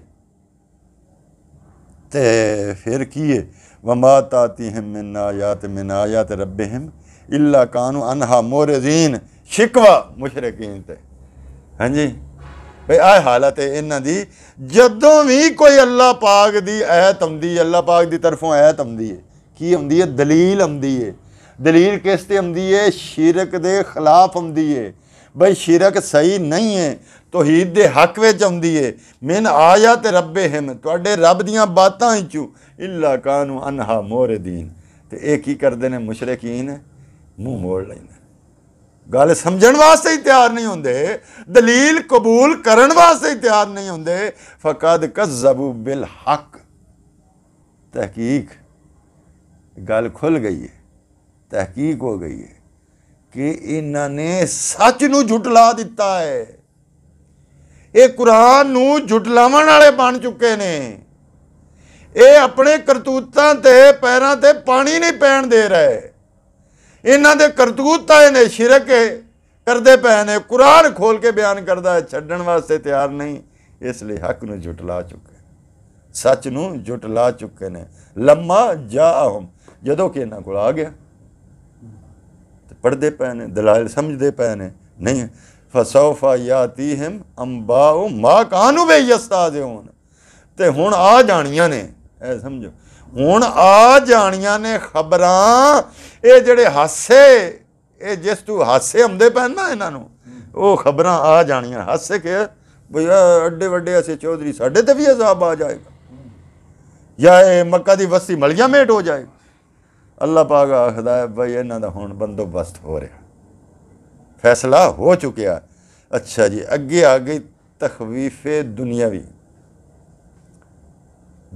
ते फिर की है व मा ताती हिम मिन आयात मिन आयात रब हिम इला कानू अनहा मोरे दीन शिकवा मुशरकीन ते हाँ जी ਵੇ ਆਏ ਹਾਲਤ ਹੈ ਇਹਨਾਂ ਦੀ ਜਦੋਂ ਵੀ ਕੋਈ ਅੱਲਾ ਪਾਕ ਦੀ ਐਤ ਆਉਂਦੀ ਅੱਲਾ ਪਾਕ ਦੀ ਤਰਫੋਂ ਐਤ ਆਉਂਦੀ ਹੈ ਕੀ ਹੁੰਦੀ ਹੈ ਦਲੀਲ ਆਉਂਦੀ ਹੈ ਦਲੀਲ ਕਿਸ ਤੇ ਆਉਂਦੀ ਹੈ ਸ਼ਿਰਕ ਦੇ ਖਿਲਾਫ ਆਉਂਦੀ ਹੈ ਬਈ ਸ਼ਿਰਕ ਸਹੀ ਨਹੀਂ ਹੈ ਤੋਹੀਦ ਦੇ ਹੱਕ ਵਿੱਚ ਆਉਂਦੀ ਹੈ ਮਨ ਆਇਆ ਤੇ ਰੱਬੇ ਹਿਮ ਤੁਹਾਡੇ ਰੱਬ ਦੀਆਂ ਬਾਤਾਂ ਵਿੱਚੋਂ ਇਲਾ ਕਾਨੂ ਅਨਹਾ ਮੋਰਦੀਨ ਤੇ ਇਹ ਕੀ ਕਰਦੇ ਨੇ ਮੁਸ਼ਰਕੀਨ ਮੂੰਹ ਮੋੜ ਲੈਂਦੇ ਗੱਲ ਸਮਝਣ ਵਾਸਤੇ ਹੀ ਤਿਆਰ ਨਹੀਂ ਹੁੰਦੇ ਦਲੀਲ ਕਬੂਲ ਕਰਨ ਵਾਸਤੇ ਹੀ ਤਿਆਰ ਨਹੀਂ ਹੁੰਦੇ ਫਕਦ ਕਜ਼ਬੂ ਬਿਲ ਹਕ ਤਹਿਕੀਕ ਗੱਲ ਖੁੱਲ ਗਈ ਹੈ ਤਹਿਕੀਕ ਹੋ ਗਈ ਹੈ ਕਿ ਇਹਨਾਂ ਨੇ ਸੱਚ ਨੂੰ ਝੁਟਲਾ ਦਿੱਤਾ ਹੈ ਇਹ ਕੁਰਾਨ ਨੂੰ ਝੁਟਲਾਵਣ ਵਾਲੇ ਬਣ ਚੁੱਕੇ ਨੇ ਇਹ ਆਪਣੇ ਕਰਤੂਤਾਂ ਤੇ ਪੈਰਾਂ ਤੇ ਪਾਣੀ ਨਹੀਂ ਪੈਣ ਦੇ ਰਹੇ ਇਹਨਾਂ ਦੇ ਕਰਤੂਤ ਤਾਂ ਨੇ ਸ਼ਿਰਕ ਕਰਦੇ ਪਏ ਨੇ ਕੁਰਾਨ ਖੋਲ ਕੇ ਬਿਆਨ ਕਰਦਾ ਹੈ ਛੱਡਣ ਵਾਸਤੇ ਤਿਆਰ ਨਹੀਂ ਇਸ ਲਈ ਹੱਕ ਨੂੰ ਝੁਟਲਾ ਚੁੱਕੇ ਸੱਚ ਨੂੰ ਝੁਟਲਾ ਚੁੱਕੇ ਨੇ ਲੰਮਾ ਜਾਹਮ ਜਦੋਂ ਕਿ ਇਹਨਾਂ ਕੋਲ ਆ ਗਿਆ ਤੇ ਪੜਦੇ ਪਏ ਨੇ ਦਲਾਇਲ ਸਮਝਦੇ ਪਏ ਨੇ ਨਹੀਂ ਫਸੌਫਾ ਯਾਤੀਹਮ ਅੰਬਾਉ ਮਾ ਕਾਨੂ ਬੇ ਯਸਤਾਜ਼ੂਨ ਤੇ ਹੁਣ ਆ ਜਾਣੀਆਂ ਨੇ ਇਹ ਸਮਝੋ ਹੁਣ ਆ ਜਾਣੀਆਂ ਨੇ ਖਬਰਾਂ ਇਹ ਜਿਹੜੇ ਹਾਸੇ ਇਹ ਜਿਸ ਤੂੰ ਹਾਸੇ ਹੁੰਦੇ ਪੈਂਦਾ ਇਹਨਾਂ ਨੂੰ ਉਹ ਖਬਰਾਂ ਆ ਜਾਣੀਆਂ ਹਾਸੇ ਕਿ ਬਈ ਅੱਡੇ ਵੱਡੇ ਅਸੀਂ ਚੌਧਰੀ ਸਾਡੇ ਤੇ ਵੀ ਅਜ਼ਾਬ ਆ ਜਾਏਗਾ ਜਾਂ ਇਹ ਮੱਕਾ ਦੀ ਵਸਤੀ ਮਲਜਾ ਮੇਟ ਹੋ ਜਾਏ ਅੱਲਾਹ ਪਾਕ ਆਖਦਾ ਹੈ ਭਈ ਇਹਨਾਂ ਦਾ ਹੁਣ ਬੰਦੋਬਸਤ ਹੋ ਰਿਹਾ ਫੈਸਲਾ ਹੋ ਚੁੱਕਿਆ ਅੱਛਾ ਜੀ ਅੱਗੇ ਆ ਗਈ ਤਖਵੀਫੇ ਦੁਨੀਆਵੀ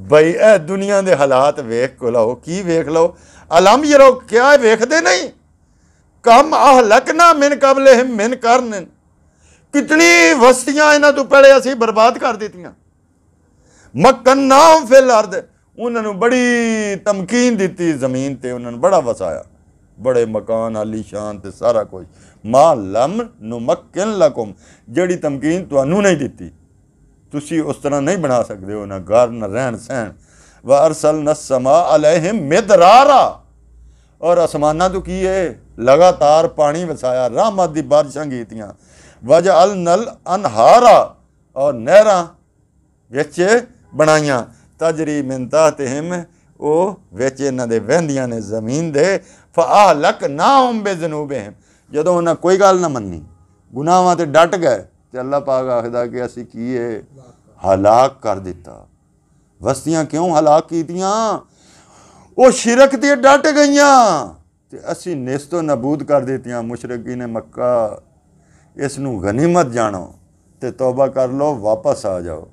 ਬਈ ਇਹ ਦੁਨੀਆ ਦੇ ਹਾਲਾਤ ਵੇਖ ਕੋ ਲਓ ਕੀ ਵੇਖ ਲਓ ਅਲਮ ਯਰੋ ਕਿਆ ਵੇਖਦੇ ਨਹੀਂ ਕਮ ਅਹਲਕਨਾ ਮਿਨ ਕਬਲਹਿਮ ਮਿਨ ਕਰਨ ਕਿਤਨੀ ਵਸਤੀਆਂ ਇਹਨਾਂ ਤੋਂ ਪਹਿਲੇ ਅਸੀਂ ਬਰਬਾਦ ਕਰ ਦਿੱਤੀਆਂ ਮਕਨਾਮ ਫਿਲ ਅਰਦ ਉਹਨਾਂ ਨੂੰ ਬੜੀ ਤਮਕੀਨ ਦਿੱਤੀ ਜ਼ਮੀਨ ਤੇ ਉਹਨਾਂ ਨੂੰ ਬੜਾ ਵਸਾਇਆ ਬੜੇ ਮਕਾਨ ਆਲੀਸ਼ਾਨ ਤੇ ਸਾਰਾ ਕੁਝ ਮਾ ਲਮ ਨੁਮਕਿਨ ਲਕਮ ਜਿਹੜੀ ਤਮਕੀਨ ਤੁਹਾਨੂੰ ਨਹੀਂ ਦਿੱਤੀ ਤੁਸੀਂ ਉਸ ਤਰ੍ਹਾਂ ਨਹੀਂ ਬਣਾ ਸਕਦੇ ਹੋ ਨਾ ਘਰ ਨਾ ਰਹਿਣ ਸਹਿਣ ਵਰਸਲ ਨਸ ਸਮਾ ਅਲੈਹਿਮ ਮਿਦਰਾਰਾ ਔਰ ਅਸਮਾਨਾਂ ਤੋਂ ਕੀ ਹੈ ਲਗਾਤਾਰ ਪਾਣੀ ਵਸਾਇਆ ਰਹਿਮਤ ਦੀ ਬਾਰਿਸ਼ਾਂ ਗੀਤੀਆਂ ਅਲ ਨਲ ਅਨਹਾਰਾ ਔਰ ਨਹਿਰਾਂ ਵਿੱਚ ਬਣਾਈਆਂ ਤਜਰੀ ਮਿੰਤਾ ਤਹਿਮ ਉਹ ਵਿੱਚ ਇਹਨਾਂ ਦੇ ਵਹਿੰਦੀਆਂ ਨੇ ਜ਼ਮੀਨ ਦੇ ਫਾਹਲਕ ਨਾਹਮ ਬੇ ਜ਼ਨੂਬਹਿਮ ਜਦੋਂ ਉਹਨਾਂ ਕੋਈ ਗੱਲ ਨਾ ਮੰਨੀ ਗੁਨਾਹਾਂ ਤੇ ਡਟ ਗਏ ਤੇ ਅੱਲਾਹ ਪਾਕ ਆਖਦਾ ਕਿ ਅਸੀਂ ਕੀ ਹੈ ਹਲਾਕ ਕਰ ਦਿੱਤਾ ਵਸਤੀਆਂ ਕਿਉਂ ਹਲਾਕ ਕੀਤੀਆਂ ਉਹ ਸ਼ਿਰਕ ਤੇ ਡਟ ਗਈਆਂ ਤੇ ਅਸੀਂ ਨੇਸਤੋ ਨਬੂਦ ਕਰ ਦਿੱਤੀਆਂ ਮੁਸ਼ਰਕੀ ਨੇ ਮੱਕਾ ਇਸ ਨੂੰ ਗਨੀਮਤ ਜਾਣੋ ਤੇ ਤੋਬਾ ਕਰ ਲੋ ਵਾਪਸ ਆ ਜਾਓ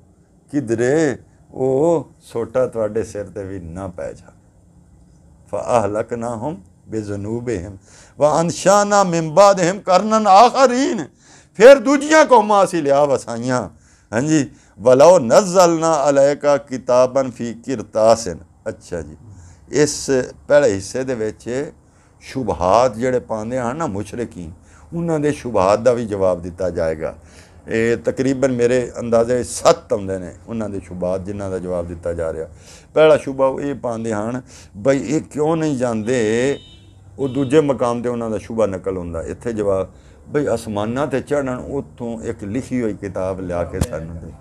ਕਿਧਰੇ ਉਹ ਛੋਟਾ ਤੁਹਾਡੇ ਸਿਰ ਤੇ ਵੀ ਨਾ ਪੈ ਜਾ ਫਾਹਲਕਨਾਹਮ ਬਿਜ਼ਨੂਬਿਹਮ ਵਾ ਅਨਸ਼ਾਨਾ ਮਿਨ ਬਾਦਹਿਮ ਕਰਨਨ ਆਖਰੀਨ ਫਿਰ ਦੂਜੀਆਂ ਕੌਮਾਂ ਅਸੀਂ ਲਿਆ ਵਸਾਈਆਂ ਹਾਂਜੀ ਵਲਾਉ ਨਜ਼ਲਨਾ ਅਲੈਕਾ ਕਿਤਾਬਨ ਫੀ ਕਿਰਤਾਸਨ ਅੱਛਾ ਜੀ ਇਸ ਪਹਿਲੇ ਹਿੱਸੇ ਦੇ ਵਿੱਚ ਸ਼ੁਭਾਤ ਜਿਹੜੇ ਪਾਉਂਦੇ ਹਨ ਨਾ ਮੁਸ਼ਰਕੀ ਉਹਨਾਂ ਦੇ ਸ਼ੁਭਾਤ ਦਾ ਵੀ ਜਵਾਬ ਦਿੱਤਾ ਜਾਏਗਾ ਇਹ ਤਕਰੀਬਨ ਮੇਰੇ ਅੰਦਾਜ਼ੇ 7 ਆਉਂਦੇ ਨੇ ਉਹਨਾਂ ਦੇ ਸ਼ੁਭਾਤ ਜਿਨ੍ਹਾਂ ਦਾ ਜਵਾਬ ਦਿੱਤਾ ਜਾ ਰਿਹਾ ਪਹਿਲਾ ਸ਼ੁਭਾ ਇਹ ਪਾਉਂਦੇ ਹਨ ਬਈ ਇਹ ਕਿਉਂ ਨਹੀਂ ਜਾਂਦੇ ਉਹ ਦੂਜੇ ਮਕਾਮ ਤੇ ਉਹਨਾਂ ਦਾ ਸ਼ੁਭਾ ਨਕਲ ਹੁੰਦਾ ਇੱਥੇ ਜਵਾਬ ਬਈ ਅਸਮਾਨਾਂ ਤੇ ਚੜਨ ਉਥੋਂ ਇੱਕ ਲਿਖੀ ਹੋਈ ਕਿਤਾਬ ਲਿਆ ਕੇ ਸਾਨੂੰ ਦੇ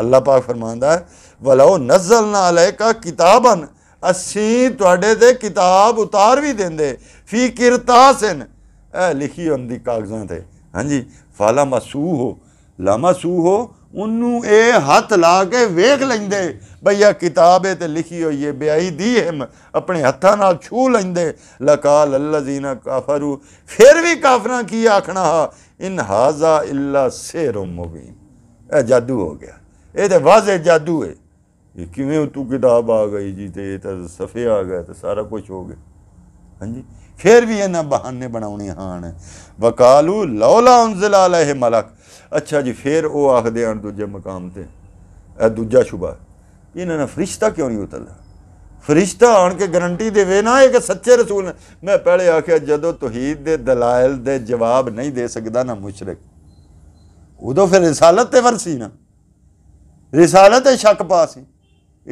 ਅੱਲਾਹ ਪਾਕ ਫਰਮਾਂਦਾ ਹੈ ਵਲਾਉ ਨਜ਼ਲਨਾ ਅਲੈਕਾ ਕਿਤਾਬਨ ਅਸੀਂ ਤੁਹਾਡੇ ਤੇ ਕਿਤਾਬ ਉਤਾਰ ਵੀ ਦਿੰਦੇ ਫੀ ਕਿਰਤਾਸਨ ਇਹ ਲਿਖੀ ਹੁੰਦੀ ਕਾਗਜ਼ਾਂ ਤੇ ਹਾਂਜੀ ਫਾਲਾ ਮਸੂਹ ਲਾਮਸੂਹ उन्हों हथ ला के वेख लेंदे भैया किताब है तो लिखी हुई है ब्याई दी हिम अपने हथा ना छू लेंदे लका लल्लाजीना काफरू फिर भी काफर की आखना हा इन हाजा इला शेर मुबीन ए जादू हो गया ए तो वाज जादू है ये किमें तू किताब आ गई जी तो ये तो सफे आ गए तो सारा कुछ हो गया हाँ जी फिर भी इन्हें बहाने बनाने हाँ वकालू लौला उंजिला मलक ਅੱਛਾ ਜੀ ਫੇਰ ਉਹ ਆਖਦੇ ਹਨ ਦੂਜੇ ਮਕਾਮ ਤੇ ਇਹ ਦੂਜਾ ਸ਼ੁਬਾ ਇਹਨਾਂ ਨੇ ਫਰਿਸ਼ਤਾ ਕਿਉਂ ਨਹੀਂ ਉਤਰਦਾ ਫਰਿਸ਼ਤਾ ਆਣ ਕੇ ਗਾਰੰਟੀ ਦੇਵੇ ਨਾ ਇਹ ਕਿ ਸੱਚੇ ਰਸੂਲ ਮੈਂ ਪਹਿਲੇ ਆਖਿਆ ਜਦੋਂ ਤੋਹੀਦ ਦੇ ਦਲਾਇਲ ਦੇ ਜਵਾਬ ਨਹੀਂ ਦੇ ਸਕਦਾ ਨਾ ਮੁਸ਼ਰਕ ਉਦੋਂ ਫਿਰ ਰਸਾਲਤ ਤੇ ਵਰਸੀ ਨਾ ਰਸਾਲਤ ਤੇ ਸ਼ੱਕ ਪਾ ਸੀ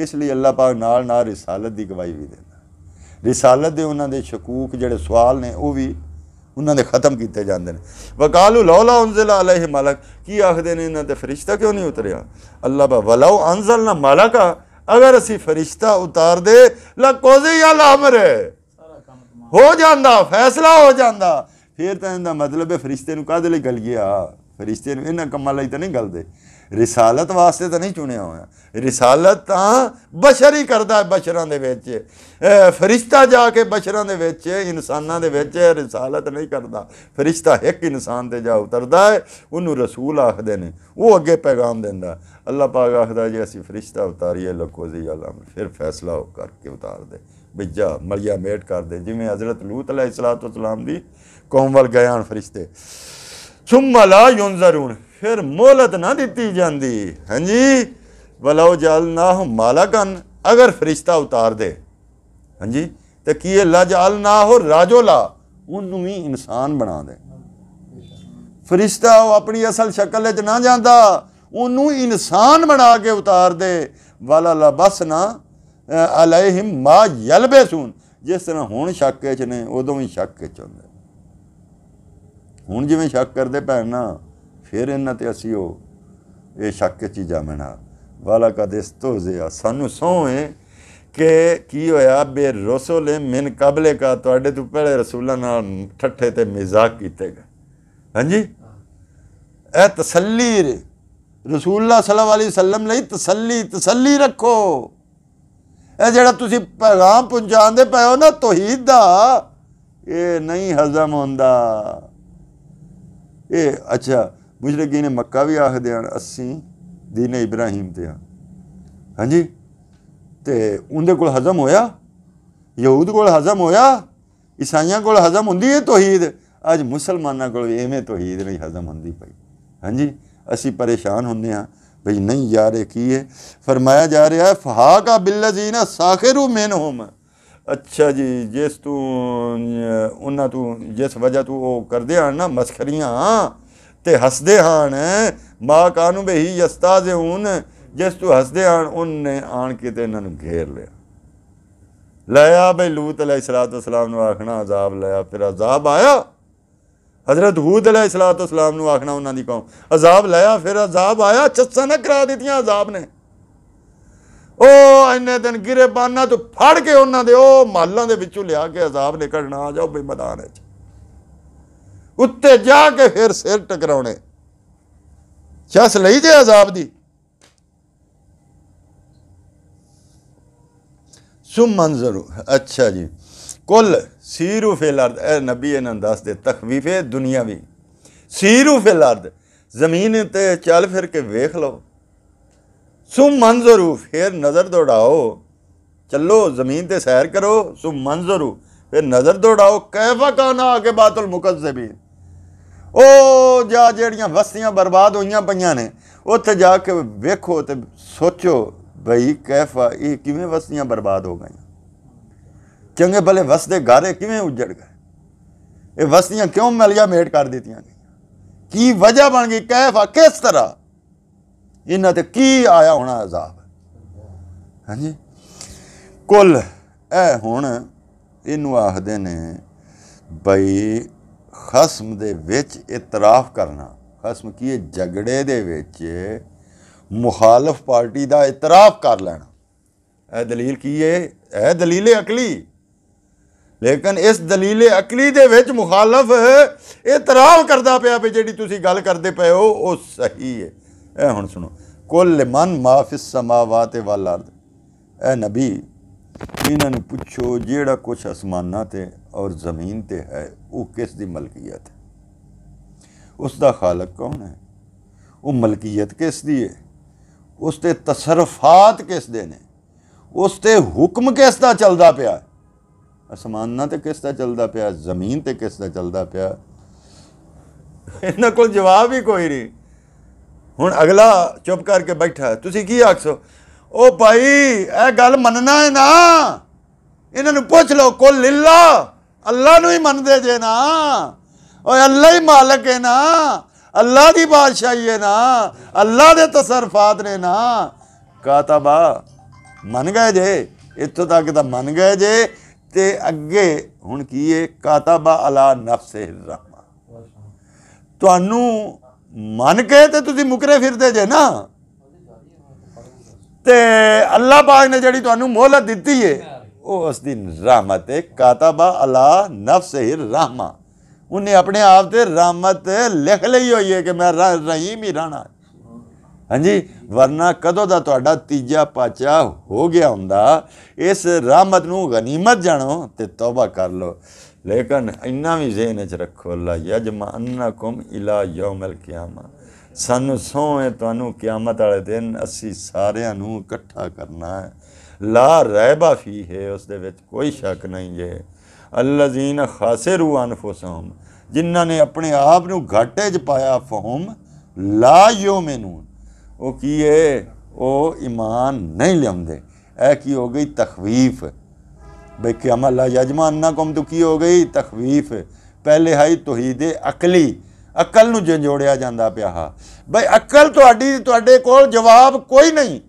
ਇਸ ਲਈ ਅੱਲਾਹ ਪਾਕ ਨਾਲ ਨਾਲ ਰਸਾਲਤ ਦੀ ਗਵਾਹੀ ਵੀ ਦਿੰਦਾ ਰਸਾਲਤ ਦੇ ਉਹਨਾਂ ਦੇ ਸ਼ਕੂਕ ਜਿਹੜੇ ਸਵਾਲ ਨੇ ਉਹ ਵੀ उन्होंने खत्म किए जाते हैं वकालू लौला अंजला अलह मलक की आखते हैं इन्होंने फरिश्ता क्यों नहीं उतरिया अल्लाह बा वलाओ अंजल ना मालक आ अगर असी फरिश्ता उतार दे लमरे हो जाता फैसला हो जाता फिर तो इनका मतलब है फरिश्ते कद गल गया फरिश्ते इन्होंने कमां तो नहीं गलते रिसालत वास्ते तो नहीं चुने हुआ रिसालत बशर ही करता है बशरों के फरिश्ता जाके बशर के इंसाना के रिसालत नहीं करता फरिश्ता एक इंसान से जा उतरता है उन्होंने रसूल आखते हैं वो अगे पैगाम देता अल्लाह पाग आखता जी असी फरिश्ता उतारीए लखो जी अलम फिर फैसला करके उतार दे बिजा मलिया मेट कर दे जिमें हजरत लूत अला इसलात उसलाम की कौम वाल गए फरिश्ते सुमला युजर उन्हें ਫਿਰ ਮੋਹਲਤ ਨਾ ਦਿੱਤੀ ਜਾਂਦੀ ਹਾਂਜੀ ਵਲਉ ਜਲਨਾਹ ਮਾਲਕਨ ਅਗਰ ਫਰਿਸ਼ਤਾ ਉਤਾਰ ਦੇ ਹਾਂਜੀ ਤੇ ਕੀ ਇਹ ਲਜਲਨਾਹ ਰਾਜੋਲਾ ਉਹਨੂੰ ਵੀ ਇਨਸਾਨ ਬਣਾ ਦੇ ਫਰਿਸ਼ਤਾ ਉਹ ਆਪਣੀ ਅਸਲ ਸ਼ਕਲ ਵਿੱਚ ਨਾ ਜਾਂਦਾ ਉਹਨੂੰ ਇਨਸਾਨ ਬਣਾ ਕੇ ਉਤਾਰ ਦੇ ਵਾਲਾ ਲਬਸਨਾ ਅਲੈਹਿਮ ਮਾ ਯਲਬਸੂਨ ਜਿਸ ਤਰ੍ਹਾਂ ਹੁਣ ਸ਼ੱਕ ਵਿੱਚ ਨੇ ਉਦੋਂ ਵੀ ਸ਼ੱਕ ਵਿੱਚ ਹੁੰਦੇ ਹੁਣ ਜਿਵੇਂ ਸ਼ੱਕ ਕਰਦੇ ਭੈਣ ਨਾ ਫਿਰ ਇਹਨਾਂ ਤੇ ਅਸੀਂ ਉਹ ਇਹ ਸ਼ੱਕ ਚ ਜਾਵਣਾ ਵਾਲਾ ਕਦ ਇਸਤੋਜ਼ਿਆ ਸਾਨੂੰ ਸੋਹੇ ਕਿ ਕੀ ਹੋਇਆ ਬੇ ਰਸੂਲੇ ਮਿਨ ਕਬਲੇ ਕਾ ਤੁਹਾਡੇ ਤੋਂ ਪਹਿਲੇ ਰਸੂਲਾਂ ਨਾਲ ਠੱਠੇ ਤੇ ਮਜ਼ਾਕ ਕੀਤੇ ਗਏ ਹਾਂਜੀ ਇਹ ਤਸੱਲੀ ਰਸੂਲullah ਸੱਲੱਲਾਹੁ ਅਲੈਹਿ ਵਸੱਲਮ ਲਈ ਤਸੱਲੀ ਤਸੱਲੀ ਰੱਖੋ ਇਹ ਜਿਹੜਾ ਤੁਸੀਂ ਪੈਗਾਮ ਪਹੁੰਚਾਉਂਦੇ ਪਏ ਹੋ ਨਾ ਤੌਹੀਦ ਦਾ ਇਹ ਨਹੀਂ ਹਜ਼ਮ ਹੁੰਦਾ ਇਹ ਅੱਛਾ ਮੁਸ਼ਰਕੀਨ ਮੱਕਾ ਵੀ ਆਖਦੇ ਹਨ ਅਸੀਂ دین ਇਬਰਾਹੀਮ ਤੇ ਆ ਹਾਂਜੀ ਤੇ ਉਹਦੇ ਕੋਲ ਹਜ਼ਮ ਹੋਇਆ ਯਹੂਦ ਕੋਲ ਹਜ਼ਮ ਹੋਇਆ ਇਸਾਈਆਂ ਕੋਲ ਹਜ਼ਮ ਹੁੰਦੀ ਹੈ ਤੋਹੀਦ ਅੱਜ ਮੁਸਲਮਾਨਾਂ ਕੋਲ ਐਵੇਂ ਤੋਹੀਦ ਨਹੀਂ ਹਜ਼ਮ ਹੁੰਦੀ ਪਈ ਹਾਂਜੀ ਅਸੀਂ ਪਰੇਸ਼ਾਨ ਹੁੰਦੇ ਹਾਂ ਭਈ ਨਹੀਂ ਯਾਰ ਇਹ ਕੀ ਹੈ ਫਰਮਾਇਆ ਜਾ ਰਿਹਾ ਹੈ ਫਹਾਕਾ ਬਿਲਜ਼ੀਨਾ ਸਾਖਿਰੂ ਮਿਨਹੁਮ ਅੱਛਾ ਜੀ ਜਿਸ ਤੂੰ ਉਹਨਾਂ ਤੋਂ ਜਿਸ ਵਜ੍ਹਾ ਤੋਂ ਉਹ ਕਰਦੇ ਆ ਨਾ ਮਸਖਰੀਆਂ ਤੇ ਹੱਸਦੇ ਹਨ ਮਾ ਕਾਨੂੰ ਬਹੀ ਯਸਤਾਜ਼ੂਨ ਜਿਸ ਤੂੰ जिस तू ਉਹਨੇ ਆਣ ਕੇ ਤੇ के तो ਘੇਰ घेर लिया लाया बे ਅਲੈਹ ਸਲਾਤੁ ਵਸਲਾਮ ਨੂੰ ਆਖਣਾ अजाब लाया फिर अजाब आया हज़रत हूद सलाम आखना उन्होंने कौम अजाब लाया फिर अजाब आया चस्सा ना करा दी अजाब ने ओ इन्ने दिन गिरे बाना तो फड़ के उन्होंने महलों के बिचू लिया के अजाब ने कड़ना आ जाओ बे मैदान ਉੱਤੇ ਜਾ ਕੇ ਫਿਰ ਸਿਰ ਟਕਰਾਉਣੇ ਛਸ ਲਈ ਜੇ ਅਜ਼ਾਬ ਦੀ ਸੁਮ ਮੰਜ਼ਰ ਅੱਛਾ ਜੀ ਕੁੱਲ ਸੀਰੂ ਫਿਲ ਅਰਦ ਇਹ ਨਬੀ ਇਹਨਾਂ ਦੱਸ ਦੇ ਤਖਵੀਫੇ ਦੁਨੀਆਵੀ ਸੀਰੂ ਫਿਲ ਅਰਦ ਜ਼ਮੀਨ ਤੇ ਚੱਲ ਫਿਰ ਕੇ ਵੇਖ ਲਓ ਸੁਮ ਮੰਜ਼ਰੂ ਫਿਰ ਨਜ਼ਰ ਦੌੜਾਓ ਚੱਲੋ ਜ਼ਮੀਨ ਤੇ ਸੈਰ ਕਰੋ ਸੁਮ ਮੰਜ਼ਰੂ फिर नज़र दौड़ाओ कैफा कहना आके बातुल मुकजबीन ओ जा जड़िया बस्तियां बर्बाद हुई पई ने जाके वेखो तो सोचो बई कैफा ये किमें बस्तियां बर्बाद हो गई चंगे भले वसते गारे किमें उजड़ गए ये बस्तियां क्यों मलिया मेट कर दी गई की वजह बन गई कैफा किस तरह इन्हें की आया होना अजाब हाँ जी कुल ए हूँ ਇਹਨੂੰ ਆਖਦੇ ਨੇ ਬਈ ਖਸਮ ਦੇ ਵਿੱਚ ਇਤਰਾਫ ਕਰਨਾ ਖਸਮ ਕੀ ਹੈ ਝਗੜੇ ਦੇ ਵਿੱਚ ਮੁਖਾਲਫ ਪਾਰਟੀ ਦਾ ਇਤਰਾਫ ਕਰ ਲੈਣਾ ਇਹ ਦਲੀਲ ਕੀ ਹੈ ਇਹ ਦਲੀਲ ਅਕਲੀ ਲੇਕਿਨ ਇਸ ਦਲੀਲ ਅਕਲੀ ਦੇ ਵਿੱਚ ਮੁਖਾਲਫ ਇਤਰਾਫ ਕਰਦਾ ਪਿਆ ਵੀ ਜਿਹੜੀ ਤੁਸੀਂ ਗੱਲ ਕਰਦੇ ਪਏ ਹੋ ਉਹ ਸਹੀ ਹੈ ਇਹ ਹੁਣ ਸੁਣੋ ਕੁੱਲ ਮਨ ਮਾਫਿਸ ਸਮਾਵਾਤ ਵਲ ਅਰਦ ਇਹ ਨਬੀ इन्होंने पूछो जो कुछ आसमाना और जमीन पर है वह किस की मलकीयत है उसका खालक कौन है वह मलकीयत किस की है उसके तसरफात किस देने उसते हुक्म किस का चलता पाया आसमाना तो किस किसका चलता पाया जमीन पर किसका चलता पाया इन्ह को जवाब ही कोई नहीं हूँ अगला चुप करके बैठा तुम की आखसो ਉਹ ਭਾਈ ਇਹ ਗੱਲ ਮੰਨਣਾ ਹੈ ਨਾ ਇਹਨਾਂ ਨੂੰ ਪੁੱਛ ਲਓ ਕੋ ਲਿਲਾ ਅੱਲਾ ਨੂੰ ਹੀ ਮੰਨਦੇ ਜੇ ਨਾ ਓਏ ਅੱਲਾ ਹੀ ਮਾਲਕ ਹੈ ਨਾ ਅੱਲਾ ਦੀ ਬਾਦਸ਼ਾਹੀ ਹੈ ਨਾ ਅੱਲਾ ਦੇ ਤਸਰਫਾਤ ਨੇ ਨਾ ਕਾਤਬਾ ਮੰਨ ਗਏ ਜੇ ਇੱਥੋਂ ਤੱਕ ਤਾਂ ਮੰਨ ਗਏ ਜੇ ਤੇ ਅੱਗੇ ਹੁਣ ਕੀ ਹੈ ਕਾਤਬਾ ਅਲਾ ਨਫਸ ਰਹਿਮਾ ਤੁਹਾਨੂੰ ਮੰਨ ਕੇ ਤੇ ਤੁਸੀਂ ਮੁਕਰੇ ਫਿਰਦੇ ਜੇ ਨਾ ਤੇ ਅੱਲਾ ਪਾਕ ਨੇ ਜਿਹੜੀ ਤੁਹਾਨੂੰ ਮੋਹਲਤ ਦਿੱਤੀ ਹੈ ਉਹ ਉਸ ਦੀ ਰਹਿਮਤ ਹੈ ਕਾਤਬਾ ਅਲਾ ਨਫਸੇ ਰਹਿਮਾ ਉਹਨੇ ਆਪਣੇ ਆਪ ਤੇ ਰਹਿਮਤ ਲਿਖ ਲਈ ਹੋਈ ਹੈ ਕਿ ਮੈਂ ਰਹੀਮ ਹੀ ਰਹਿਣਾ ਹਾਂਜੀ ਵਰਨਾ ਕਦੋਂ ਦਾ ਤੁਹਾਡਾ ਤੀਜਾ ਪਾਚਾ ਹੋ ਗਿਆ ਹੁੰਦਾ ਇਸ ਰਹਿਮਤ ਨੂੰ ਗਨੀਮਤ ਜਾਣੋ ਤੇ ਤੌਬਾ ਕਰ ਲਓ ਲੇਕਿਨ ਇੰਨਾ ਵੀ ਜ਼ਿਹਨ ਚ ਰੱਖੋ ਅੱਲਾ ਯਜਮਾ ਅਨਕਮ ਇਲਾ ਯੌਮਲ ਕਿਆਮਾ ਸਾਨੂੰ ਸੋਹਣੇ ਤੁਹਾਨੂੰ ਕਿਆਮਤ ਵਾਲੇ ਦਿਨ ਅਸੀਂ ਸਾਰਿਆਂ ਨੂੰ ਇਕੱਠਾ ਕਰਨਾ ਹੈ ਲਾ ਰਹਿਬਾ ਫੀ ਹੈ ਉਸ ਦੇ ਵਿੱਚ ਕੋਈ ਸ਼ੱਕ ਨਹੀਂ ਹੈ ਅਲਜ਼ੀਨ ਖਾਸਰੂ ਅਨਫੁਸਹਮ ਜਿਨ੍ਹਾਂ ਨੇ ਆਪਣੇ ਆਪ ਨੂੰ ਘਾਟੇ 'ਚ ਪਾਇਆ ਫਹਮ ਲਾ ਯੂਮਿਨੂਨ ਉਹ ਕੀ ਹੈ ਉਹ ਈਮਾਨ ਨਹੀਂ ਲਿਆਉਂਦੇ ਇਹ ਕੀ ਹੋ ਗਈ ਤਖਵੀਫ ਬਈ ਕਿਆਮਤ ਲਾ ਯਜਮਾਨ ਨਾ ਕਮ ਤੋ ਕੀ ਹੋ ਗਈ ਤਖਵੀਫ पहले है तोहीद अकली ਅਕਲ ਨੂੰ ਜੰਜੋੜਿਆ ਜਾਂਦਾ ਪਿਆ ਹਾ ਬਈ ਅਕਲ ਤੁਹਾਡੀ ਤੁਹਾਡੇ ਕੋਲ ਜਵਾਬ ਕੋਈ ਨਹੀਂ